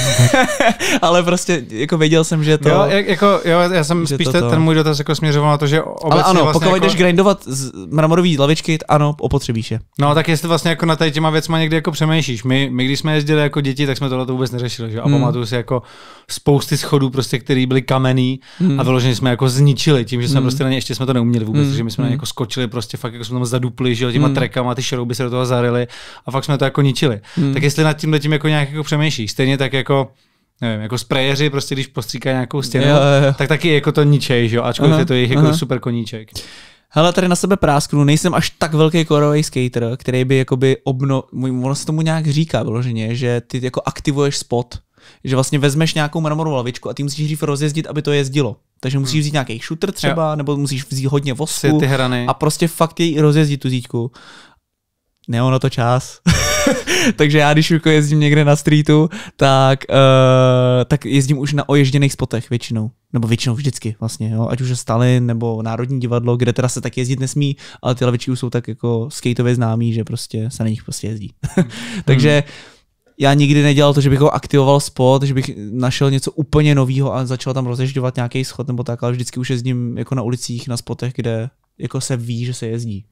ale prostě jako věděl jsem, že to... Jo, jako, jo já jsem spíš to, to, ten můj dotaz jako směřoval na to, že obecně Ale ano, vlastně pokud jako... jdeš grindovat z mramorový lavičky, ano, opotřebíš je. No tak jestli vlastně jako na tady těma věcma někdy jako přemýšlíš. My, my když jsme jezdili jako děti, tak jsme tohle to vůbec neřešili, že? A hmm. pamatuju si jako spousty schodů prostě, které byly kamenný hmm. a vyloženě jsme jako zničili tím, že jsme hmm. prostě na ně, ještě jsme to neuměli vůbec, hmm. že my jsme hmm. jako skočili prostě fakt, jako jsme tam zadupli, že těma hmm. trekama, ty šrouby se do toho zarily a fakt jsme to jako ničili. Hmm. Tak jestli nad tím tím jako jako nějak jako přemýšlíš. Stejně tak jako nevím, jako sprejeři, prostě když postříkají nějakou stěnu, jo, jo. tak taky jako to ničej, že jo, ačkoliv aha, je to jejich jako super koníček. Hele, tady na sebe prásknu, nejsem až tak velký korový skater, který by jakoby obno... Ono se tomu nějak říká vloženě, že ty jako aktivuješ spot, že vlastně vezmeš nějakou marmorovou lavičku a ty musíš dřív rozjezdit, aby to jezdilo. Takže musíš hmm. vzít nějaký shooter třeba, jo. nebo musíš vzít hodně vosku ty hrany. a prostě fakt jej rozjezdit tu zítku nemám na to čas. Takže já, když jako jezdím někde na streetu, tak, uh, tak jezdím už na oježděných spotech většinou. Nebo většinou vždycky vlastně, jo? ať už je Stalin nebo Národní divadlo, kde teda se tak jezdit nesmí, ale ty lavičky už jsou tak jako skateově známí, že prostě se na nich prostě jezdí. Takže já nikdy nedělal to, že bych ho aktivoval spot, že bych našel něco úplně nového a začal tam rozježďovat nějaký schod nebo tak, ale vždycky už jezdím jako na ulicích, na spotech, kde jako se ví, že se jezdí.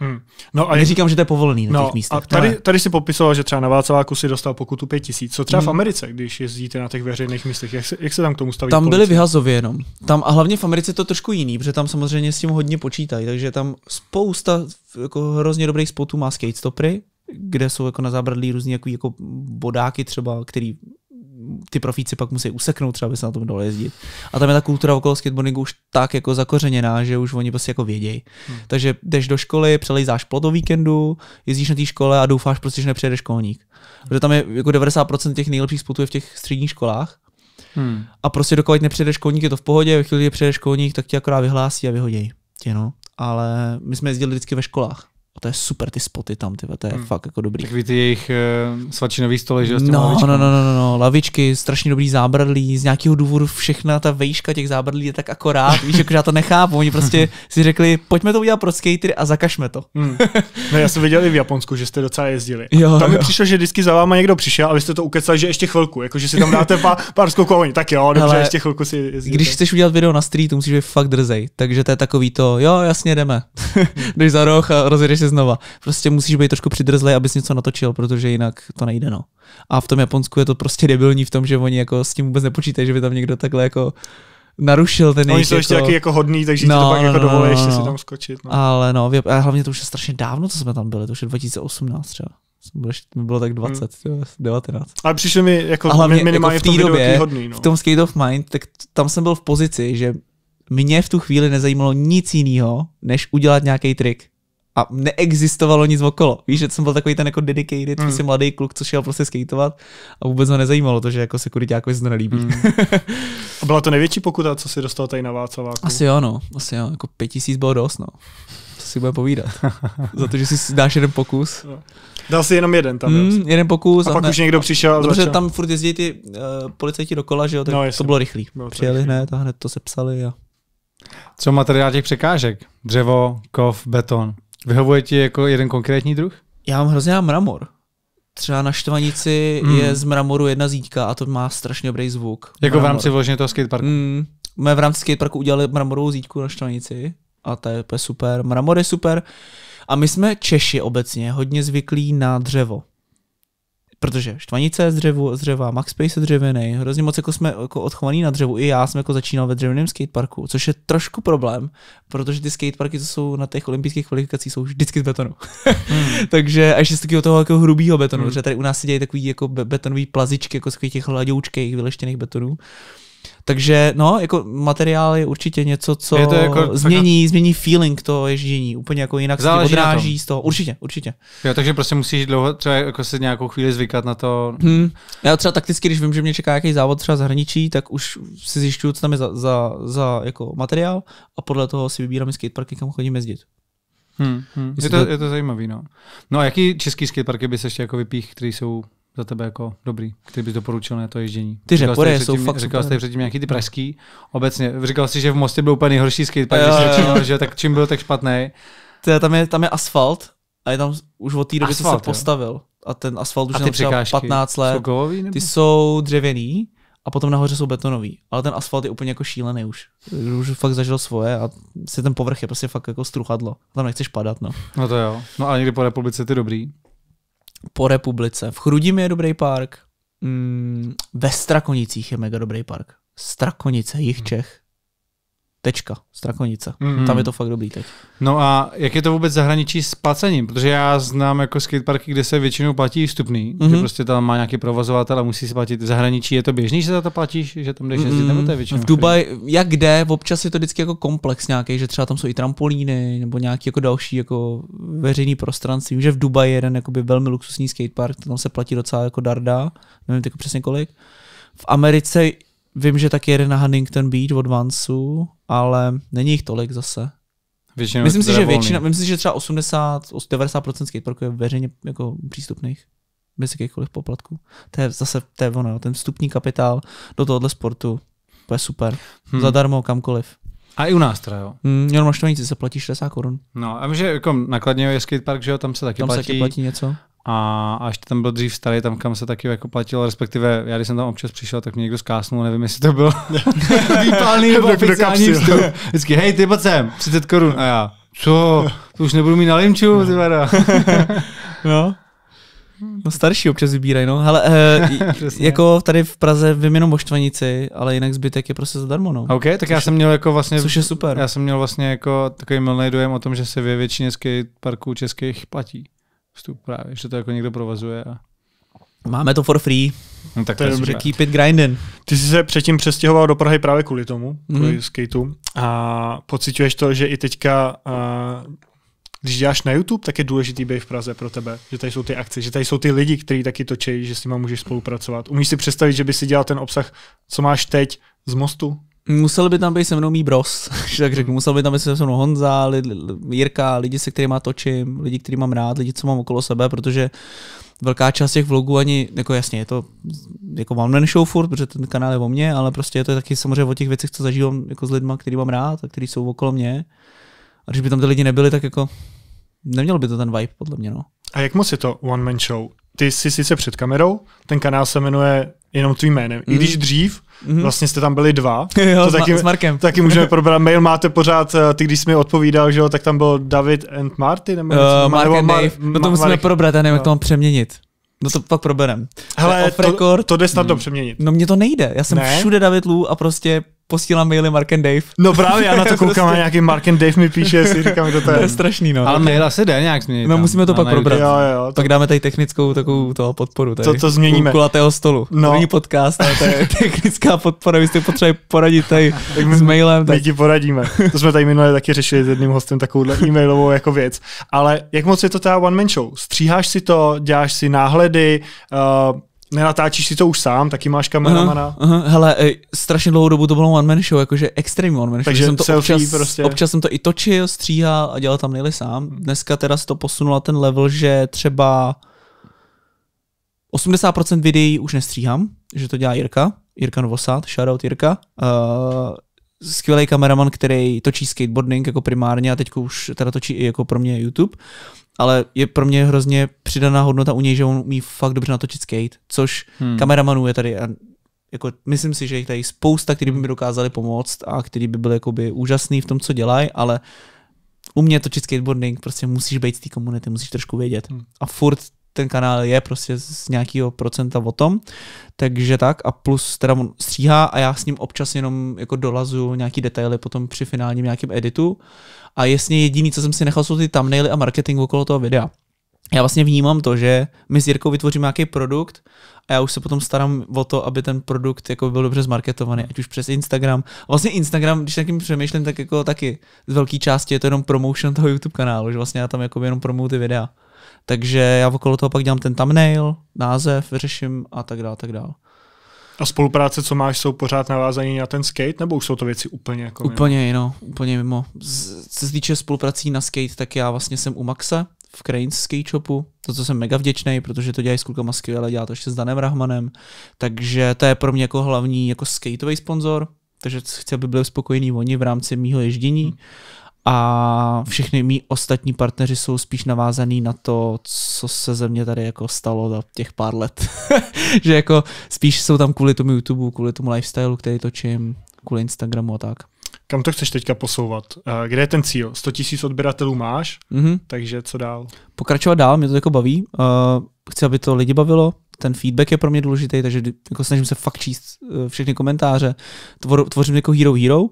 Hmm. No a neříkám, že to je povolený na no, těch místech. A tady, tady si popisoval, že třeba na Václaváku si dostal pokutu 5000. Co třeba hmm. v Americe, když jezdíte na těch veřejných místech, jak se, jak se tam k tomu staví? Tam byly vyhazově jenom. Tam a hlavně v Americe to trošku jiný, protože tam samozřejmě s tím hodně počítají, takže tam spousta jako hrozně dobrých spotů má skate stopry, kde jsou jako na zábradlí různý jako, jako bodáky třeba, který ty profíci pak musí useknout, třeba by se na tom dalo jezdit. A tam je ta kultura okolo skateboardingu už tak jako zakořeněná, že už oni prostě jako vědějí. Hmm. Takže jdeš do školy, přelejzáš plot o víkendu, jezdíš na té škole a doufáš prostě, že nepřijede školník. Hmm. Protože tam je jako 90% těch nejlepších spotů v těch středních školách. Hmm. A prostě dokud nepřijede školník, je to v pohodě, ve chvíli, kdy přijede školník, tak ti akorát vyhlásí a vyhodí. tě, no. Ale my jsme jezdili vždycky ve školách. A to je super, ty spoty tam, tyve, to je hmm. fakt jako dobrý. Takový ty jejich uh, eh, svačinový stoly, že? No, no, no, no, no, no, lavičky, strašně dobrý zábradlí, z nějakého důvodu všechna ta vejška těch zábradlí je tak akorát, víš, jako já to nechápu, oni prostě si řekli, pojďme to udělat pro skatery a zakažme to. Hmm. No, já jsem viděl i v Japonsku, že jste docela jezdili. Jo, tam mi přišlo, že vždycky za váma někdo přišel a vy jste to ukecali, že ještě chvilku, jako že si tam dáte pár, pár skoků oni, tak jo, dobře, Ale ještě chvilku si jezdíte. Když chceš udělat video na streetu, musíš být fakt drzej, takže to je takový to, jo, jasně, jdeme. Jdeš za roh a rozjedeš se znova. Prostě musíš být trošku přidrzlej, abys něco natočil, protože jinak to nejde. No. A v tom Japonsku je to prostě debilní v tom, že oni jako s tím vůbec nepočítají, že by tam někdo takhle jako narušil ten Oni jsou ještě jako... taky jako hodný, takže no, to pak no, jako no, no, dovolí no, no, ještě si no. tam skočit. No. Ale no, a hlavně to už je strašně dávno, co jsme tam byli, to už je 2018 třeba. Bylo, bylo tak 20, hmm. 19. Ale přišlo mi jako a hlavně, minimálně jako v, té době, tý hodný, no. v tom Skate of Mind, tak tam jsem byl v pozici, že mě v tu chvíli nezajímalo nic jiného, než udělat nějaký trik a neexistovalo nic okolo. Víš, že jsem byl takový ten jako dedicated, mm. mladý kluk, co šel prostě skateovat a vůbec ho nezajímalo to, že jako sekuritákovi se to nelíbí. Mm. a byla to největší pokuta, co si dostal tady na Václaváku? Asi jo, no. Asi jo. Jako pět tisíc bylo dost, no. Co si bude povídat? Za to, že si dáš jeden pokus. No. Dal si jenom jeden tam. Mm, jeden pokus. A, a pak ne, už někdo přišel. A dobře, začal. tam furt jezdí ty uh, policajti dokola, že jo, tak no, to bylo rychlý. Bylo Přijeli hned a hned to sepsali. A... Co materiál těch překážek? Dřevo, kov, beton. Vyhovuje ti jako jeden konkrétní druh? Já mám hrozně rád mramor. Třeba na Štvanici mm. je z mramoru jedna zítka a to má strašně dobrý zvuk. Jako mramor. v rámci vložně toho skateparku? Mm. My v rámci skateparku udělali mramorovou zítku na Štvanici a to je super. Mramor je super. A my jsme Češi obecně hodně zvyklí na dřevo protože štvanice je z, dřevu, z dřeva, Space je dřevěný, hrozně moc jako jsme jako odchovaní na dřevu. I já jsem jako začínal ve dřevěném skateparku, což je trošku problém, protože ty skateparky, co jsou na těch olympijských kvalifikacích, jsou vždycky z betonu. Hmm. Takže až z takového toho jako hrubého betonu, hmm. protože tady u nás se dějí takový jako betonový plazičky, jako z těch hladoučkých vyleštěných betonů. Takže no, jako materiál je určitě něco, co je to jako, změní, tak... změní feeling to ježdění, úplně jako jinak se odráží to. z toho. Určitě, určitě. Jo, takže prostě musíš dlouho třeba jako se nějakou chvíli zvykat na to. Hmm. Já třeba takticky, když vím, že mě čeká nějaký závod třeba zahraničí, tak už si zjišťuju, co tam je za, za, za jako materiál a podle toho si vybírám skateparky, kam chodím jezdit. Hmm, hmm. Je, to, to, je to zajímavý, no. No a jaký český skateparky bys ještě jako vypích, které jsou za tebe jako dobrý, který bys doporučil na to ježdění? Ty řepory jsou fakt Říkal jsi předtím nějaký ty pražský, obecně. Říkal jsi, že v Mostě byl úplně nejhorší skatepark, že, že tak čím byl, tak špatný. Tam je, tam je asfalt a je tam už od té doby, co se jo? postavil. A ten asfalt už je tam třeba 15 let. Jsou kovový, nebo? Ty jsou dřevěný a potom nahoře jsou betonový. Ale ten asfalt je úplně jako šílený už. Už fakt zažil svoje a si ten povrch je prostě fakt jako struchadlo. Tam nechceš padat, no. No to jo. No a někdy po republice ty dobrý po republice. V Chrudim je dobrý park, mm, ve Strakonicích je mega dobrý park. Strakonice, jich hm. Čech. Tečka, Strakonice. Mm. Tam je to fakt dobrý teď. No a jak je to vůbec zahraničí s placením? Protože já znám jako skateparky, kde se většinou platí vstupný, mm-hmm. že mhm. prostě tam má nějaký provozovatel a musí si platit. V zahraničí je to běžný, že za to platíš, že tam jdeš jezdit, mm-hmm. nebo to je mm, většinou? V Dubaji, jak kde, občas je to vždycky jako komplex nějaký, že třeba tam jsou i trampolíny nebo nějaký jako další jako veřejný prostranství. Vím, že v Dubaji je jeden velmi luxusní skatepark, tam se platí docela jako darda, nevím jako přesně kolik. V Americe Vím, že taky jede na Huntington Beach od Vansu, ale není jich tolik zase. Většinou myslím si, že volný. většina, myslím si, že třeba 80, 90% skateparků je veřejně jako přístupných bez jakýchkoliv poplatků. To je zase to je ono, ten vstupní kapitál do tohohle sportu. To je super. Hmm. Zadarmo kamkoliv. A i u nás teda, jo. Mm, jenom to nic, se platí 60 korun. No, a že jako nakladně je skatepark, že jo, tam se taky tam platí. Tam se taky platí něco. A, až tam byl dřív starý, tam kam se taky jako platilo, respektive já když jsem tam občas přišel, tak mě někdo zkásnul, nevím, jestli to byl výpálný nebo oficiální vstup. Vždycky, hej, ty pojď sem, 30 korun. A já, co, to už nebudu mít na limču, ty vada. no. No starší občas vybírají, no. Hele, e, jako tady v Praze vím jenom moštvanici, ale jinak zbytek je prostě zadarmo, no. OK, tak což, já jsem měl jako vlastně... Což je super. Já jsem měl vlastně jako takový milný dojem o tom, že se ve většině skateparků českých platí vstup právě, že to jako někdo provazuje. A... Máme to for free. No, tak to, je dobře. Keep it grinding. Ty jsi se předtím přestěhoval do Prahy právě kvůli tomu, kvůli mm. skateu. A pociťuješ to, že i teďka, když děláš na YouTube, tak je důležitý být v Praze pro tebe. Že tady jsou ty akce, že tady jsou ty lidi, kteří taky točí, že s nimi můžeš spolupracovat. Umíš si představit, že by si dělal ten obsah, co máš teď z mostu? Musel by tam být se mnou mý bros, tak řeknu, hmm. musel by tam být se mnou Honza, lidi, Jirka, lidi, se kterými točím, lidi, který mám rád, lidi, co mám okolo sebe, protože velká část těch vlogů ani, jako jasně, je to, jako mám ten show furt, protože ten kanál je o mně, ale prostě je to taky samozřejmě o těch věcech, co zažívám jako s lidmi, který mám rád a který jsou okolo mě. A když by tam ty lidi nebyli, tak jako neměl by to ten vibe, podle mě, no. A jak moc je to one man show? Ty jsi sice před kamerou, ten kanál se jmenuje jenom tvým jménem. Mm. I hmm. když dřív Mm-hmm. Vlastně jste tam byli dva. jo, to taky, s Markem. taky můžeme probrat. Mail máte pořád, eh, ty když jsi mi odpovídal, že jo, tak tam byl David and Marty? Nebo uh, Mark nebo and Dave. Mar- no to musíme Mar- probrat, já nevím, jak to mám přeměnit. No to pak proberem. Hele, to, to jde snad hmm. přeměnit. No mně to nejde, já jsem ne? všude David Lů a prostě posílám maily Mark and Dave. No právě, já na to koukám prostě... a nějaký Mark and Dave mi píše, si říkám, to, to je. To je strašný, no. Ale mail asi jde nějak změnit. No tam, musíme to pak nejde. probrat. Jo, jo, to... Pak dáme tady technickou takovou toho podporu. Tady. To, to změníme. Kulatého stolu. No. To není podcast, ale to je technická podpora, vy jste potřebovali poradit tady tak my, s mailem. Tak... My ti poradíme. To jsme tady minule taky řešili s jedním hostem takovouhle e-mailovou jako věc. Ale jak moc je to ta one man show? Stříháš si to, děláš si náhledy, uh, Nenatáčíš si to už sám, taky máš kameramana. Aha, aha, hele, ej, strašně dlouhou dobu to bylo one man show, jakože extrém one man show. Takže jsem to selfie občas, prostě. občas jsem to i točil, stříhal a dělal tam nejli sám. Hmm. Dneska teda se to posunulo ten level, že třeba 80% videí už nestříhám, že to dělá Jirka, Jirka Novosad, shoutout Jirka. Uh, eh, skvělý kameraman, který točí skateboarding jako primárně a teď už teda točí i jako pro mě YouTube ale je pro mě hrozně přidaná hodnota u něj, že on umí fakt dobře natočit skate, což hmm. kameramanů je tady a jako myslím si, že je tady spousta, který by mi dokázali pomoct a který by byl jakoby úžasný v tom, co dělají, ale u mě točit skateboarding, prostě musíš být z té komunity, musíš trošku vědět. Hmm. A furt ten kanál je prostě z nějakého procenta o tom, takže tak a plus teda on stříhá a já s ním občas jenom jako dolazu nějaký detaily potom při finálním nějakém editu, a jasně jediný, co jsem si nechal, jsou ty thumbnaily a marketing okolo toho videa. Já vlastně vnímám to, že my s Jirkou vytvoříme nějaký produkt a já už se potom starám o to, aby ten produkt jako byl dobře zmarketovaný, ať už přes Instagram. Vlastně Instagram, když takým přemýšlím, tak jako taky z velké části je to jenom promotion toho YouTube kanálu, že vlastně já tam jako jenom promuju ty videa. Takže já okolo toho pak dělám ten thumbnail, název, vyřeším a tak dále, tak dále. A spolupráce, co máš, jsou pořád navázané na ten skate, nebo už jsou to věci úplně jako Úplně jiné, Jino, úplně mimo. Co se týče spoluprací na skate, tak já vlastně jsem u Maxa v Cranes Skate Shopu, to, co jsem mega vděčný, protože to dělají s klukama skvěle, dělá to ještě s Danem Rahmanem, takže to je pro mě jako hlavní jako skateový sponzor, takže chci, aby byli spokojení oni v rámci mýho ježdění. Hmm a všichni mý ostatní partneři jsou spíš navázaný na to, co se ze mě tady jako stalo za těch pár let. že jako spíš jsou tam kvůli tomu YouTube, kvůli tomu lifestylu, který točím, kvůli Instagramu a tak. Kam to chceš teďka posouvat? Eh, kde je ten cíl? 100 000 odběratelů máš, mm-hmm. takže co dál? Pokračovat dál, mě to jako baví. Eh, chci, aby to lidi bavilo, ten feedback je pro mě důležitý, takže jako snažím se fakt číst eh, všechny komentáře. Tvor, tvořím jako Hero Hero,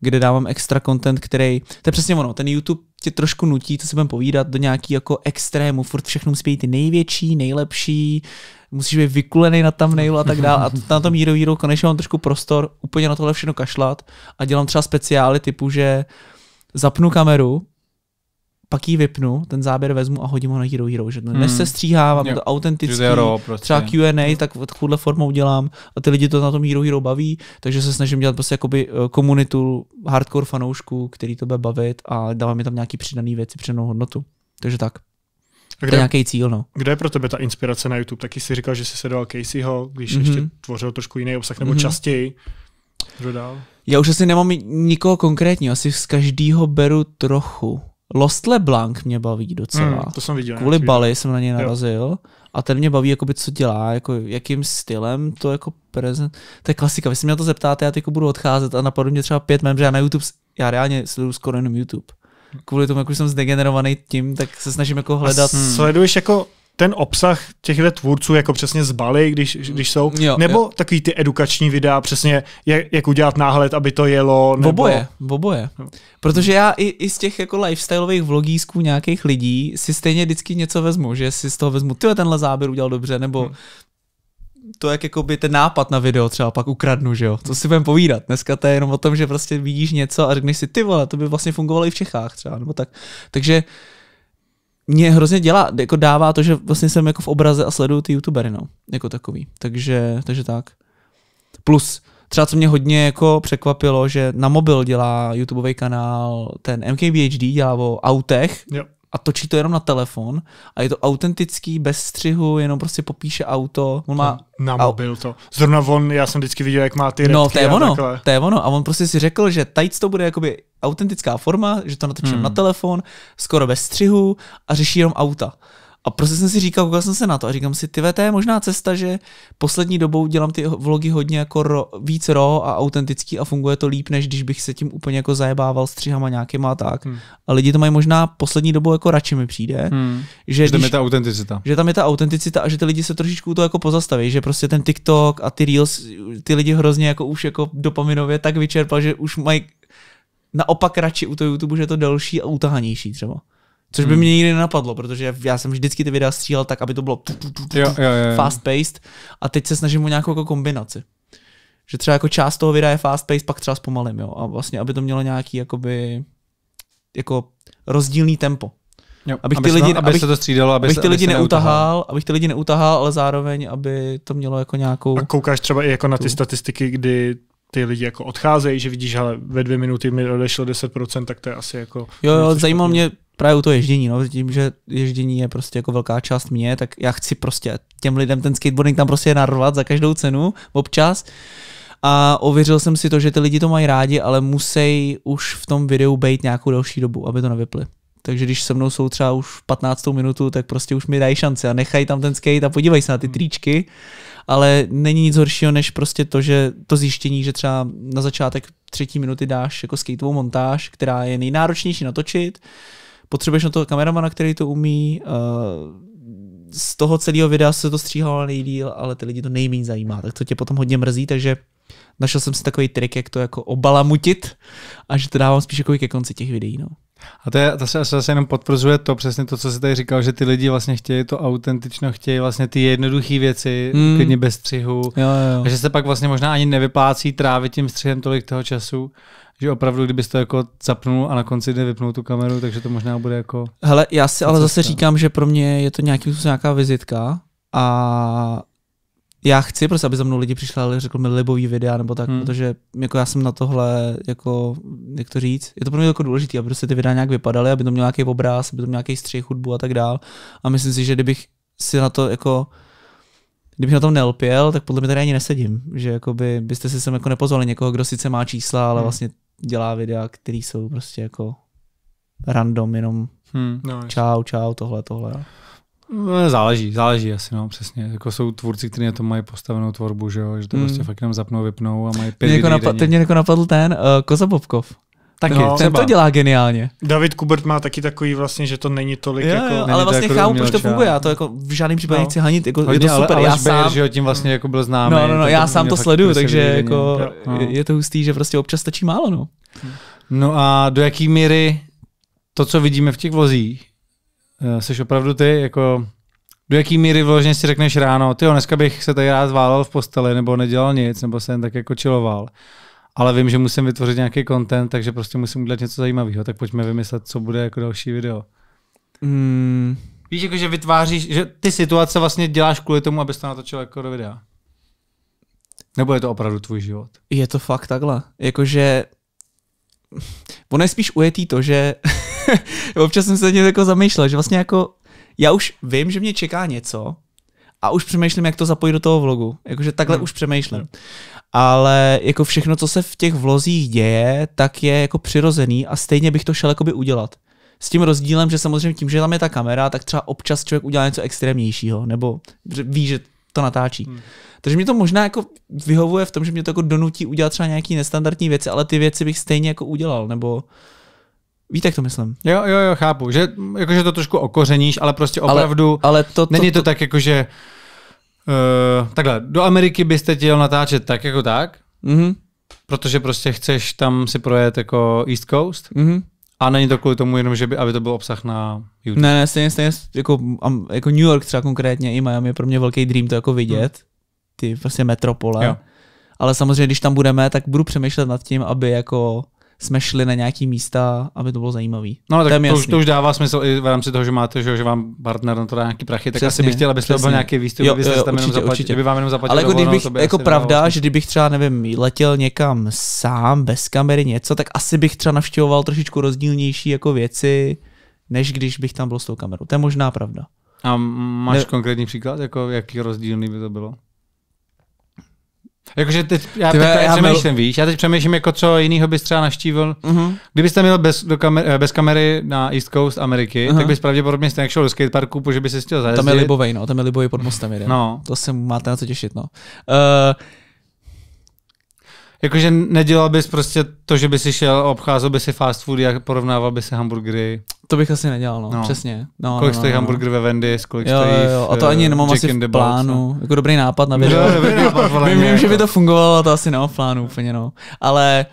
kde dávám extra content, který, to je přesně ono, ten YouTube tě trošku nutí, co si budeme povídat, do nějaký jako extrému, furt všechno musí být největší, nejlepší, musíš být vykulený na tam nejlu a tak dále. A na tom Hero Hero konečně mám trošku prostor úplně na tohle všechno kašlat a dělám třeba speciály typu, že zapnu kameru, pak ji vypnu, ten záběr vezmu a hodím ho na Hero Hero, že hmm. než se stříhávám, to autentický, Zero, prostě. třeba Q&A, tak takovouhle formou dělám a ty lidi to na tom Hero Hero baví, takže se snažím dělat prostě jakoby eh, komunitu hardcore fanoušků, který to bude bavit a dávám mi tam nějaký přidaný věci, přidanou hodnotu. Takže tak. A kde, to je nějaký cíl, no. Kde je pro tebe ta inspirace na YouTube? Taky jsi říkal, že jsi dal Caseyho, když mm-hmm. ještě tvořil trošku jiný obsah, nebo mm-hmm. častěji. Kdo dál? Já už asi nemám nikoho konkrétního, asi z každého beru trochu. Lost LeBlanc mě baví docela. Mm, to jsem viděl. Kvůli Bali jsem na něj narazil. Jo. A ten mě baví, jakoby, co dělá, jako, jakým stylem to jako prezent. To je klasika. Vy se mě to zeptáte, já teď jako budu odcházet a napadlo mě třeba pět mem, že já na YouTube, já reálně sleduju skoro jenom YouTube. Kvůli tomu, jak už jsem zdegenerovaný tím, tak se snažím jako hledat. A sleduješ jako ten obsah těchto tvůrců jako přesně Bali, když, když jsou, jo, nebo jo. takový ty edukační videa přesně, jak, jak udělat náhled, aby to jelo, nebo... Oboje, oboje. Protože já i, i z těch jako lifestyleových vlogísků nějakých lidí si stejně vždycky něco vezmu, že si z toho vezmu, ty tenhle záběr udělal dobře, nebo hmm to, jak jako by ten nápad na video třeba pak ukradnu, že jo, co si budeme povídat. Dneska to je jenom o tom, že prostě vidíš něco a řekneš si, ty vole, to by vlastně fungovalo i v Čechách třeba, nebo tak. Takže uh, mě hrozně dělá, jako dává to, že vlastně jsem jako v obraze a sleduju ty youtubery, no, jako takový. Takže, takže tak. Plus, třeba co mě hodně jako překvapilo, že na mobil dělá YouTubeový kanál, ten MKBHD dělá o autech, jo a točí to jenom na telefon a je to autentický, bez střihu, jenom prostě popíše auto. On má... Na mobil to. Zrovna on, já jsem vždycky viděl, jak má ty No, to je ono, to je ono. A on prostě si řekl, že tajc to bude jakoby autentická forma, že to natočím hmm. na telefon, skoro bez střihu a řeší jenom auta. A prostě jsem si říkal, koukal jsem se na to a říkám si, ty to je možná cesta, že poslední dobou dělám ty vlogy hodně jako ro, víc ro a autentický a funguje to líp, než když bych se tím úplně jako zajebával střihama nějakýma a tak. Hmm. A lidi to mají možná poslední dobou jako radši mi přijde. Hmm. Že, že tam když, je ta autenticita. Že tam je ta autenticita a že ty lidi se trošičku to jako pozastaví, že prostě ten TikTok a ty Reels, ty lidi hrozně jako už jako dopaminově tak vyčerpal, že už mají naopak radši u toho YouTube, že je to delší a utahanější třeba. Což by hmm. mě nikdy nenapadlo, protože já jsem vždycky ty videa stříhal tak, aby to bylo fast paced a teď se snažím o nějakou jako kombinaci. Že třeba jako část toho videa je fast paced, pak třeba zpomalím, jo. A vlastně, aby to mělo nějaký jakoby jako rozdílný tempo. Jo, abych ty lidi, no, aby abych, se to střídalo, aby abych ty lidi neutahal, abych ty lidi neutahal, ale zároveň, aby to mělo jako nějakou... A koukáš třeba i jako na ty statistiky, kdy ty lidi jako odcházejí, že vidíš, ale ve dvě minuty mi odešlo 10%, tak to je asi jako... Jo, jo zajímalo mě právě u toho ježdění, no, tím, že ježdění je prostě jako velká část mě, tak já chci prostě těm lidem ten skateboarding tam prostě narvat za každou cenu, občas. A ověřil jsem si to, že ty lidi to mají rádi, ale musí už v tom videu být nějakou další dobu, aby to nevyply. Takže když se mnou jsou třeba už 15. minutu, tak prostě už mi dají šanci a nechají tam ten skate a podívej se na ty hmm. tričky. Ale není nic horšího, než prostě to, že to zjištění, že třeba na začátek třetí minuty dáš jako skateovou montáž, která je nejnáročnější natočit, potřebuješ na to kameramana, který to umí, uh, z toho celého videa se to stříhalo nejdíl, ale ty lidi to nejméně zajímá, tak to tě potom hodně mrzí, takže našel jsem si takový trik, jak to jako obalamutit a že to dávám spíš jako ke konci těch videí. No. A to, je, to se zase jenom potvrzuje to, přesně to, co jsi tady říkal, že ty lidi vlastně chtějí to autentično, chtějí vlastně ty jednoduché věci, mm. klidně bez střihu. Jo, jo. A že se pak vlastně možná ani nevyplácí trávit tím střihem tolik toho času, že opravdu, kdybyste jako zapnul a na konci dne vypnul tu kameru, takže to možná bude jako... Hele, já si ale zase říkám, že pro mě je to nějaký, nějaká vizitka a já chci prostě, aby za mnou lidi přišli, ale řekl mi libový videa nebo tak, hmm. protože jako já jsem na tohle, jako, jak to říct, je to pro mě jako důležité, aby prostě ty videa nějak vypadaly, aby to měl nějaký obraz, aby to měl nějaký střih, hudbu a tak dál. A myslím si, že kdybych si na to jako kdybych na tom nelpěl, tak podle mě tady ani nesedím. Že jakoby byste si sem jako nepozvali někoho, kdo sice má čísla, ale hmm. vlastně dělá videa, které jsou prostě jako random, jenom hmm, no, čau, čau, tohle, tohle. No. no, záleží, záleží asi, no, přesně. Jako jsou tvůrci, kteří na to mají postavenou tvorbu, že jo, že to hmm. prostě fakt jenom zapnou, vypnou a mají pět mě jako Teď mě jako napadl ten uh, Koza Bobkov. Taky, no, ten to dělá geniálně. David Kubert má taky takový vlastně, že to není tolik jo, jako... ale vlastně jako chápu, proč to funguje, já to jako v žádném případě no. nechci hanit, jako, Hodně, je to super, ale, já sám... Bayer, že tím vlastně jako byl známý. No, no, no, já sám to sleduju, takže jako no. je to hustý, že prostě občas stačí málo, no. No a do jaký míry to, co vidíme v těch vozích, jsi eh, opravdu ty, jako do jaký míry vložně si řekneš ráno, ty dneska bych se tady rád válel v posteli, nebo nedělal nic, nebo jsem tak jako čiloval ale vím, že musím vytvořit nějaký content, takže prostě musím udělat něco zajímavého, tak pojďme vymyslet, co bude jako další video. Mm. Víš, jako, že vytváříš, že ty situace vlastně děláš kvůli tomu, abys to natočil jako do videa. Nebo je to opravdu tvůj život? Je to fakt takhle. Jakože ono je spíš ujetý to, že občas jsem se tím jako zamýšlel, že vlastně jako já už vím, že mě čeká něco a už přemýšlím, jak to zapojit do toho vlogu. Jakože takhle hmm. už přemýšlím ale jako všechno, co se v těch vlozích děje, tak je jako přirozený a stejně bych to šel jakoby udělat. S tím rozdílem, že samozřejmě tím, že tam je ta kamera, tak třeba občas člověk udělá něco extrémnějšího, nebo ví, že to natáčí. Hmm. Takže mě to možná jako vyhovuje v tom, že mě to jako donutí udělat třeba nějaký nestandardní věci, ale ty věci bych stejně jako udělal, nebo Víte, jak to myslím? Jo, jo, jo, chápu. Že, jakože to trošku okořeníš, ale prostě opravdu ale, ale to, to, není to, to tak, jakože Eh, takhle, do Ameriky byste chtěl natáčet tak jako tak, mm-hmm. protože prostě chceš tam si projet jako East Coast. Mm-hmm. A není to kvůli tomu jenom, že by, aby to byl obsah na YouTube. Ne, ne, stejně, stejně jako, jako New York třeba konkrétně i Miami je pro mě velký dream to jako vidět. Ty vlastně metropole. Jo. Ale samozřejmě, když tam budeme, tak budu přemýšlet nad tím, aby jako jsme šli na nějaký místa, aby to bylo zajímavý. No tak to, už, to už dává smysl i v rámci toho, že máte, že, že vám partner na to dá nějaký prachy, tak přesně, asi bych chtěl, to byl nějaký výstup, aby jo, tam určitě, jenom zaplatil, vám jenom zaplatil. Ale jako, dovolno, kdybych, jako pravda, vlastně. že kdybych třeba, nevím, letěl někam sám, bez kamery něco, tak asi bych třeba navštěvoval trošičku rozdílnější jako věci, než když bych tam byl s tou kamerou. To je možná pravda. A máš ne... konkrétní příklad, jako jaký rozdílný by to bylo? Jakože teď, já Tyve, teď já přemýšlím, měl... víš, já teď přemýšlím, jako co jiného bys třeba naštívil. Uh-huh. Mhm. Kdybyste tam měl bez, do kamer, eh, bez kamery na East Coast Ameriky, uh-huh. tak mhm. bys pravděpodobně stejně šel do skateparku, protože bys si chtěl zajezdit. Tam je Libovej, no, tam je Libovej pod mostem jeden. No. To se máte na co těšit, no. Uh, Jakože nedělal bys prostě to, že by si šel a obcházel by si fast food a porovnával by si hamburgery. To bych asi nedělal, no, no. přesně. No, kolik no, stojí no, no. hamburger no. ve Wendy's, kolik jo, stojí jo, a to ani eh, nemám asi v plánu. Box, no. Jako dobrý nápad na video. vím, jako. že by jako. to fungovalo, ale to asi nemám v plánu úplně, no. Ale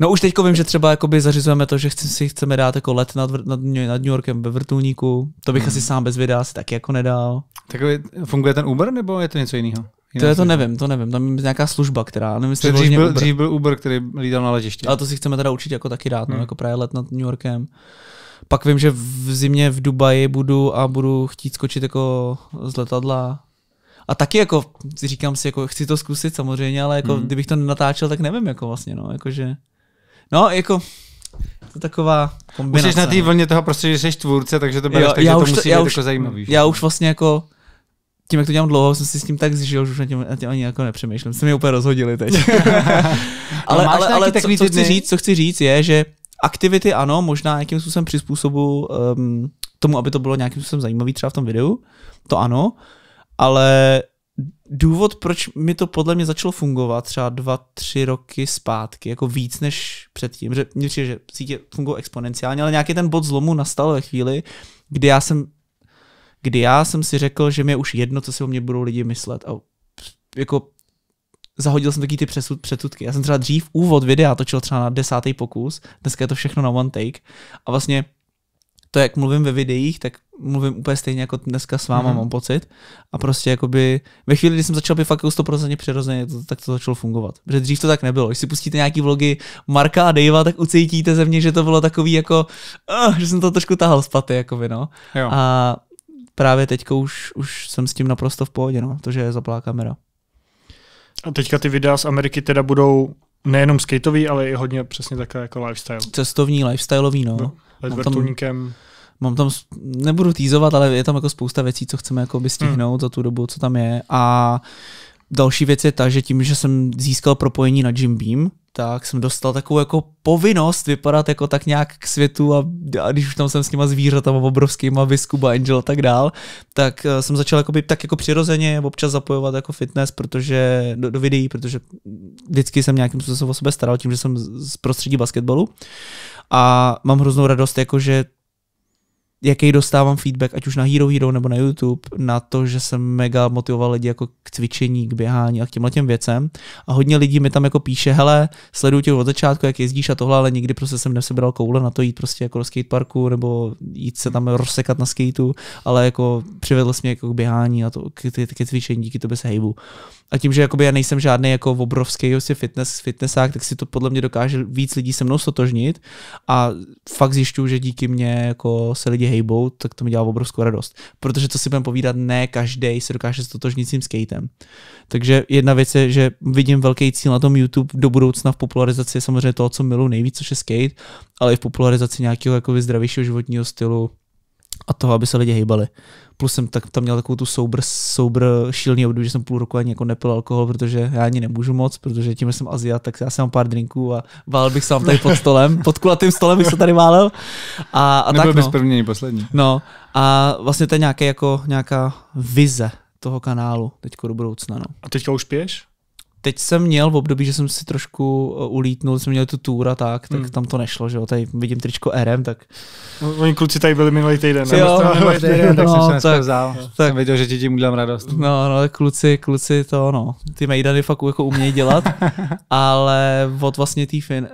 No už teďko vím, že třeba jakoby zařizujeme to, že si chceme dát jako let nad, nad, nad New Yorkem ve vrtulníku. To bych hmm. asi sám bez videa asi taky jako nedal. Tak funguje ten Uber nebo je to něco jiného? To je to nevím, to nevím. Tam je nějaká služba, která nevím, že dřív, byl, dřív byl Uber, který lídal na letiště. Ale to si chceme teda určitě jako taky dát, no, hmm. no, jako právě let nad New Yorkem. Pak vím, že v zimě v Dubaji budu a budu chtít skočit jako z letadla. A taky jako říkám si, jako chci to zkusit samozřejmě, ale jako hmm. kdybych to nenatáčel, tak nevím jako vlastně, no, jakože. No, jako to taková kombinace. Už jsi na té no. vlně toho prostě, že jsi tvůrce, takže to bylo, takže já to musí to, já být už, jako zajímavý. Já už vlastně jako tím, jak to dělám dlouho, jsem si s tím tak zžil, že už na tím, na tím ani jako nepřemýšlím. Jsem mi úplně rozhodili teď. ale no, ale, ale co, co, chci říct, co chci říct je, že aktivity ano, možná nějakým způsobem přizpůsobu um, tomu, aby to bylo nějakým způsobem zajímavý třeba v tom videu, to ano, ale důvod, proč mi to podle mě začalo fungovat třeba dva, tři roky zpátky, jako víc než předtím, že mě přijde, že sítě fungují exponenciálně, ale nějaký ten bod zlomu nastal ve chvíli, kdy já jsem kdy já jsem si řekl, že mi je už jedno, co si o mě budou lidi myslet. A jako zahodil jsem taky ty přesud, předsudky. Já jsem třeba dřív úvod videa točil třeba na desátý pokus, dneska je to všechno na one take. A vlastně to, jak mluvím ve videích, tak mluvím úplně stejně jako dneska s váma, mm. mám pocit. A prostě jakoby ve chvíli, kdy jsem začal být fakt 100% jako přirozeně, to, tak to začalo fungovat. Protože dřív to tak nebylo. Když si pustíte nějaký vlogy Marka a Davea, tak ucítíte ze mě, že to bylo takový jako, uh, že jsem to trošku tahal z paty, jakoby, no. Jo. A právě teďka už, už jsem s tím naprosto v pohodě, no, to, že je zaplá kamera. A teďka ty videa z Ameriky teda budou nejenom skateový, ale i hodně přesně takové jako lifestyle. Cestovní, lifestyleový, no. no Mám Tam, mám tam, nebudu týzovat, ale je tam jako spousta věcí, co chceme jako by stihnout hmm. za tu dobu, co tam je. A další věc je ta, že tím, že jsem získal propojení na Jim Beam, tak jsem dostal takovou jako povinnost vypadat jako tak nějak k světu a, a když už tam jsem s těma zvířatama obrovskýma, vyskuba, Angel a tak dál, tak eh, jsem začal jako tak jako přirozeně občas zapojovat jako fitness protože do, do videí, protože vždycky jsem nějakým způsobem o sebe staral tím, že jsem z prostředí basketbalu a mám hroznou radost, jako že jaký dostávám feedback, ať už na Hero Hero nebo na YouTube, na to, že jsem mega motivoval lidi jako k cvičení, k běhání a k těmhle těm věcem. A hodně lidí mi tam jako píše, hele, sleduju tě od začátku, jak jezdíš a tohle, ale nikdy prostě jsem nesebral koule na to jít prostě jako do skateparku nebo jít se tam rozsekat na skateu, ale jako přivedl jsi mě jako k běhání a to, k, k cvičení, díky tobě se hejbu. A tím, že jakoby já nejsem žádný jako obrovský si prostě fitness, fitnessák, tak si to podle mě dokáže víc lidí se mnou sotožnit a fakt zjišťuju, že díky mně jako se lidi hejbou, tak to mi dělá obrovskou radost. Protože to si budeme povídat, ne každý se dokáže sotožnit s tím skatem. Takže jedna věc je, že vidím velký cíl na tom YouTube do budoucna v popularizaci samozřejmě toho, co miluji nejvíc, což je skate, ale i v popularizaci nějakého jako zdravějšího životního stylu a toho, aby se lidi hejbali. Plus jsem tak, tam měl takovou tu soubr, soubr šílený období, že jsem půl roku ani jako nepil alkohol, protože já ani nemůžu moc, protože tím, že jsem Aziat, tak já jsem mám pár drinků a bál bych vám tady pod stolem, pod kulatým stolem bych se tady válel. A, a Nebyl tak, bys no. první ani poslední. No a vlastně to je nějaké, jako, nějaká vize toho kanálu teď do budoucna. No. A teďka už piješ? teď jsem měl v období, že jsem si trošku eh, ulítnul, jsem měl tu tour a tak, tak hmm. tam to nešlo, že jo, tady vidím tričko RM, tak... No, oni kluci tady byli minulý týden, ne? Jo, no, minulý týden, tak no, jsem se tak, vzal. Tak, jsem věděl, že ti tím udělám radost. No, no, kluci, kluci to, no, ty mejdany fakt jako umějí dělat, ale od vlastně té fin,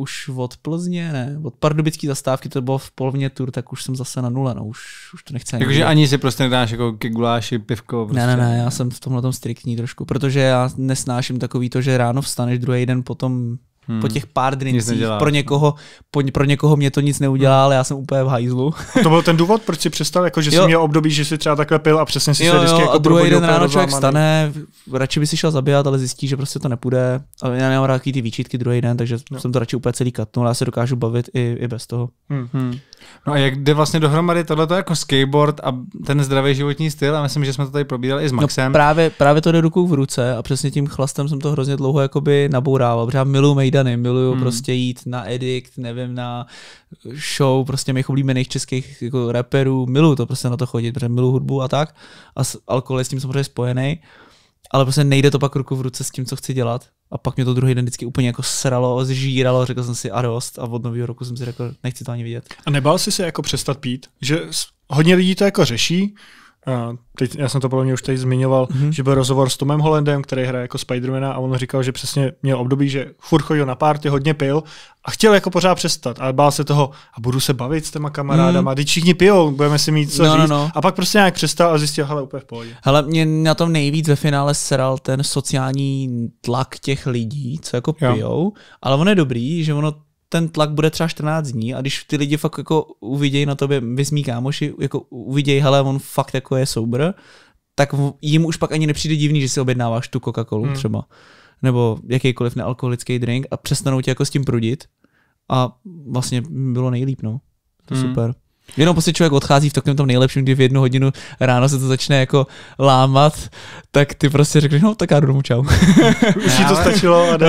už od Plzně, ne, od Pardubický zastávky, to bylo v polovině tur, tak už jsem zase na nule, no, už, už to nechci Takže ani, ani si prostě nedáš jako ke guláši pivko. Prostě. Ne, ne, prostě. ne, já jsem v tomhle tom striktní trošku, protože já nesnáším takový to, že ráno vstaneš, druhý den potom Hmm. Po těch pár drincích. Pro někoho, po, pro někoho mě to nic neudělá, hmm. ale já jsem úplně v hajzlu. A to byl ten důvod, proč si přestal, jako, že jo. měl období, že si třeba takhle pil a přesně si jo, se vždycky jo, jako a druhý den ráno člověk stane, radši by si šel zabíjat, ale zjistí, že prostě to nepůjde. A já nemám rád ty výčitky druhý den, takže jo. jsem to radši úplně celý katnul. Já se dokážu bavit i, i bez toho. Hmm. Hmm. No a jak jde vlastně dohromady tohleto jako skateboard a ten zdravý životní styl? A myslím, že jsme to tady probírali i s no, Maxem. No právě, právě to jde rukou v ruce a přesně tím chlastem jsem to hrozně dlouho jakoby nabourával, protože já miluji mejdany, miluju hmm. prostě jít na Edict, nevím, na show prostě mých oblíbených českých jako rapperů, miluju to prostě na to chodit, protože miluju hudbu a tak a s, alkohol je s tím samozřejmě spojený, ale prostě nejde to pak ruku v ruce s tím, co chci dělat a pak mě to druhý den vždycky úplně jako sralo, zžíralo, řekl jsem si a dost a od nového roku jsem si řekl, nechci to ani vidět. A nebál jsi se jako přestat pít? Že hodně lidí to jako řeší, a teď, já jsem to podle mě už tady zmiňoval, mm-hmm. že byl rozhovor s Tomem Hollandem, který hraje jako Spidermana a on říkal, že přesně měl období, že furt chodil na párty, hodně pil a chtěl jako pořád přestat, ale bál se toho a budu se bavit s těma kamarádama, mm. teď všichni pijou, budeme si mít co no, no říct. No, no. A pak prostě nějak přestal a zjistil, hele, úplně v pohodě. Hele, mě na tom nejvíc ve finále seral ten sociální tlak těch lidí, co jako pijou, jo. ale on je dobrý, že ono ten tlak bude třeba 14 dní a když ty lidi fakt jako uvidějí na tobě, vy mý kámoši, jako uvidějí, hele, on fakt jako je soubr, tak jim už pak ani nepřijde divný, že si objednáváš tu Coca-Colu hmm. třeba, nebo jakýkoliv nealkoholický drink a přestanou tě jako s tím prudit a vlastně bylo nejlíp, no. To hmm. super. Jenom prostě člověk odchází v takovém tom nejlepším, kdy v jednu hodinu ráno se to začne jako lámat, tak ty prostě řekneš, no tak já jdu domů, čau. Už ti to stačilo a jdeš.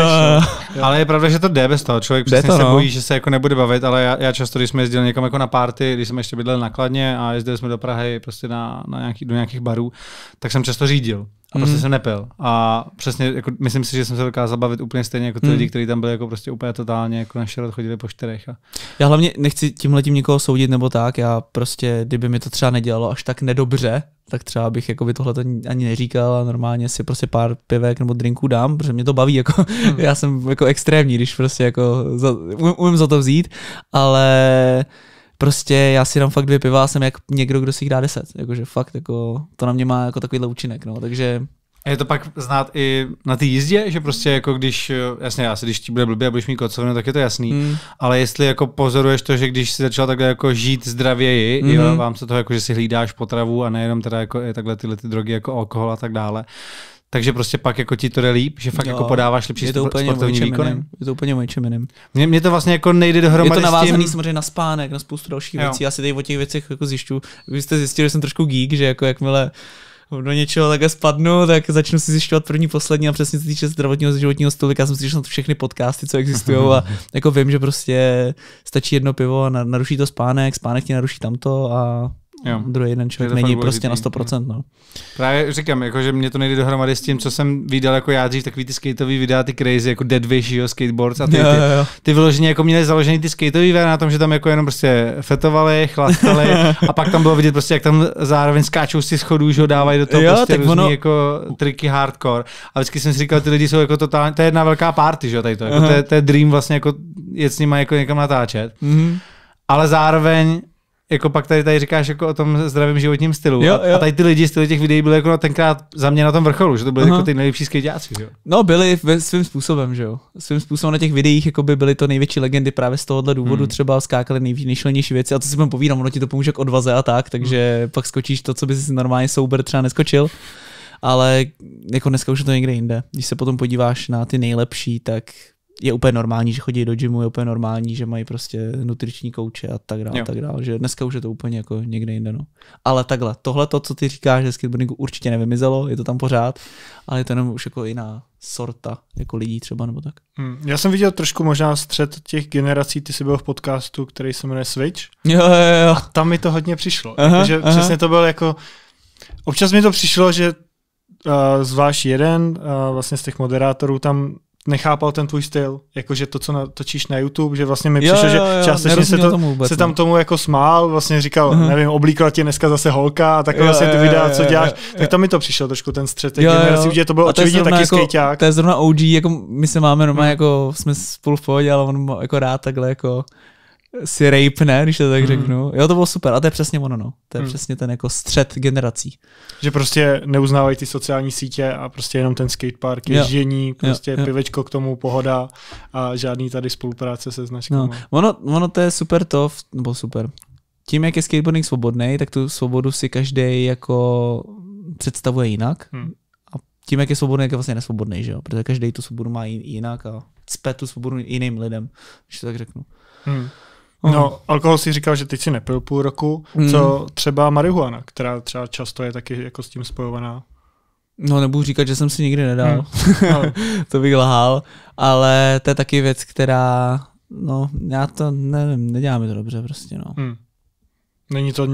No. Ale je pravda, že to jde bez toho. Člověk přesně to, se no. bojí, že se jako nebude bavit, ale já, já často, když jsme jezdili někam jako na party, když jsme ještě bydleli nakladně a jezdili jsme do Prahy prostě na, na nějaký, do nějakých barů, tak jsem často řídil a prostě mm. jsem nepil. A přesně, jako, myslím si, že jsem se dokázal bavit úplně stejně jako ty mm. lidi, kteří tam byli jako prostě úplně totálně jako na šerot chodili po čtyřech. A... Já hlavně nechci letím někoho soudit nebo tak, já prostě, kdyby mi to třeba nedělalo až tak nedobře, tak třeba bych jako by tohle ani neříkal a normálně si prostě pár pivek nebo drinků dám, protože mě to baví, jako mm. já jsem jako extrémní, když prostě jako za, um, umím za to vzít, ale prostě já si dám fakt dvě piva a jsem jak někdo, kdo si jich dá deset. Jakože fakt jako, to na mě má jako takovýhle účinek, no, takže... A je to pak znát i na té jízdě, že prostě jako když, jasně, asi když ti bude blbě a budeš mít kocovinu, tak je to jasný, mm. ale jestli jako pozoruješ to, že když jsi začal takhle jako žít zdravěji, mm. hmm jo, mhm. vám se toho jako, že si hlídáš potravu a nejenom teda jako takhle tyhle ty drogy jako alkohol a tak dále, takže prostě pak jako ti to jde líp, že fakt jo, jako podáváš lepší je to úplně sportovní výkon. Je to úplně o jiném. Mně, mně to vlastně jako nejde dohromady Je to navázaný s tím... samozřejmě na spánek, na spoustu dalších jo. věcí. Já si tady o těch věcech jako zjišťu. Vy jste zjistili, že jsem trošku geek, že jako jakmile do něčeho tak spadnu, tak začnu si zjišťovat první, poslední a přesně se týče zdravotního životního stylu, já jsem si na všechny podcasty, co existují a jako vím, že prostě stačí jedno pivo a naruší to spánek, spánek ti naruší tamto a jo. No, druhý den člověk není prostě na 100%. No. no. Právě říkám, jako, že mě to nejde dohromady s tím, co jsem viděl jako já dřív, takový ty skateový videa, ty crazy, jako Wish, jo, skateboards a ty, jo, jo, ty, ty vyloženě jako měly založený ty skateový videa na tom, že tam jako jenom prostě fetovali, chlastali a pak tam bylo vidět prostě, jak tam zároveň skáčou si schodů, že ho dávají do toho jo, prostě různý ono... jako triky hardcore. A vždycky jsem si říkal, ty lidi jsou jako totálně, to je jedna velká party, že jo, tady to, jako, to, je, to, je, dream vlastně jako jet s nima jako někam natáčet. Mm-hmm. Ale zároveň jako pak tady, tady říkáš jako o tom zdravém životním stylu. Jo, jo. A, tady ty lidi z těch videí byli jako na tenkrát za mě na tom vrcholu, že to byly uh-huh. jako ty nejlepší skejťáci. Jo? No, byli ve svým způsobem, že jo. Svým způsobem na těch videích jako by byly to největší legendy právě z tohohle důvodu, hmm. třeba skákali nejvíc nejšlenější věci a to si vám povídám, ono ti to pomůže k odvaze a tak, takže hmm. pak skočíš to, co by si normálně souber třeba neskočil ale jako dneska už je to někde jinde. Když se potom podíváš na ty nejlepší, tak je úplně normální, že chodí do gymu, je úplně normální, že mají prostě nutriční kouče a tak dále, a tak dále. Že dneska už je to úplně jako někde jinde. No. Ale takhle, tohle to, co ty říkáš, že skateboardingu určitě nevymizelo, je to tam pořád, ale je to jenom už jako jiná sorta jako lidí třeba nebo tak. Hmm. Já jsem viděl trošku možná střed těch generací, ty jsi byl v podcastu, který se jmenuje Switch. Jo, jo, jo. A tam mi to hodně přišlo. Aha, jako, že aha. přesně to byl jako... Občas mi to přišlo, že uh, zvlášť jeden uh, vlastně z těch moderátorů tam nechápal ten tvůj styl, jakože to, co natočíš na YouTube, že vlastně mi přišlo, jo, jo, jo, že částečně se, to, tomu vůbec, se no. tam tomu jako smál, vlastně říkal, uh-huh. nevím, oblíkla tě dneska zase holka a takové vlastně ty videa, co děláš, jo, jo, tak tam mi to přišlo trošku ten střed, jo, jo. že to bylo očividně taky jako, skejťák. To je zrovna OG, jako my se máme doma, hmm. jako jsme spolu v pohodě, ale on jako rád takhle jako si rejpne, když to tak mm. řeknu. Jo, to bylo super. A to je přesně ono, no. To je mm. přesně ten jako střed generací. Že prostě neuznávají ty sociální sítě a prostě jenom ten skatepark, ježdění, prostě jo, jo. pivečko k tomu, pohoda a žádný tady spolupráce se značkou. No. Ono, ono to je super to, nebo super. Tím, jak je skateboarding svobodný, tak tu svobodu si každý jako představuje jinak. Hmm. A tím, jak je svobodný, tak je vlastně nesvobodný, že jo? Protože každý tu svobodu má jinak a cpe tu svobodu jiným lidem, když to tak řeknu. Hmm. No, alkohol si říkal, že teď si nepil půl roku, hmm. co třeba marihuana, která třeba často je taky jako s tím spojovaná. No, nebudu říkat, že jsem si nikdy nedal. Hmm. to bych lhal, ale to je taky věc, která, no, já to nevím, nedělá mi to dobře prostě, no. Hmm. Není to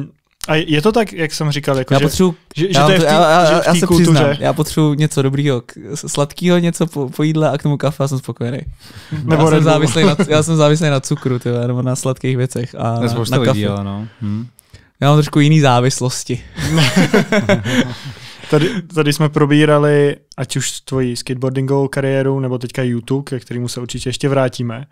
a je to tak, jak jsem říkal, jako, já že, potřebuji, že, že já, to je v tý, já, já, já, já se kultuře. přiznám, já potřebuji něco dobrýho, sladkého něco po, po jídle a k tomu kafe jsem spokojený. Nebo já, jsem závislý na, já jsem závislý na cukru, tyhle, nebo na sladkých věcech a na, na kafe. no. hm. Já mám trošku jiný závislosti. tady, tady jsme probírali, ať už tvoji skateboardingovou kariéru, nebo teďka YouTube, ke kterému se určitě ještě vrátíme,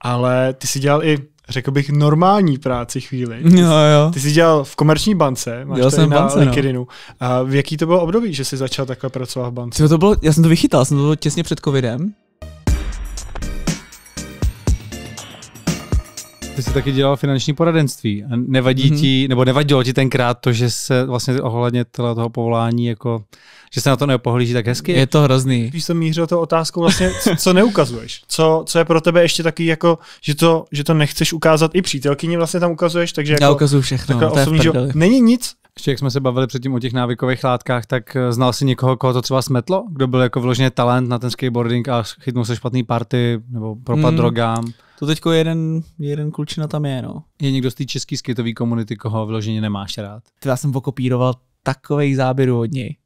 ale ty si dělal i řekl bych, normální práci chvíli. Jo, jo. Ty jsi dělal v komerční bance, máš dělal jsem na bance, No. A v jaký to bylo období, že jsi začal takhle pracovat v bance? Tyjo, to bylo, já jsem to vychytal, jsem to bylo těsně před covidem, ty jsi taky dělal finanční poradenství. Nevadí mm-hmm. ti, nebo nevadilo ti tenkrát to, že se vlastně ohledně toho povolání, jako, že se na to nepohlíží tak hezky? Je to hrozný. Když jsem mířil to otázku vlastně, co neukazuješ? Co, co je pro tebe ještě taky jako, že to, že to nechceš ukázat i přítelkyni vlastně tam ukazuješ, takže jako, Já ukazuju všechno, to osobní, že není nic, ještě jak jsme se bavili předtím o těch návykových látkách, tak eh, znal si někoho, koho to třeba smetlo? Kdo byl jako vložně talent na ten skateboarding a chytnul se špatný party nebo propad mm. drogám? To teďko jeden, jeden klučina tam je, no. Je někdo z té české skytové komunity, koho vyloženě nemáš rád? já jsem pokopíroval takový záběr od něj.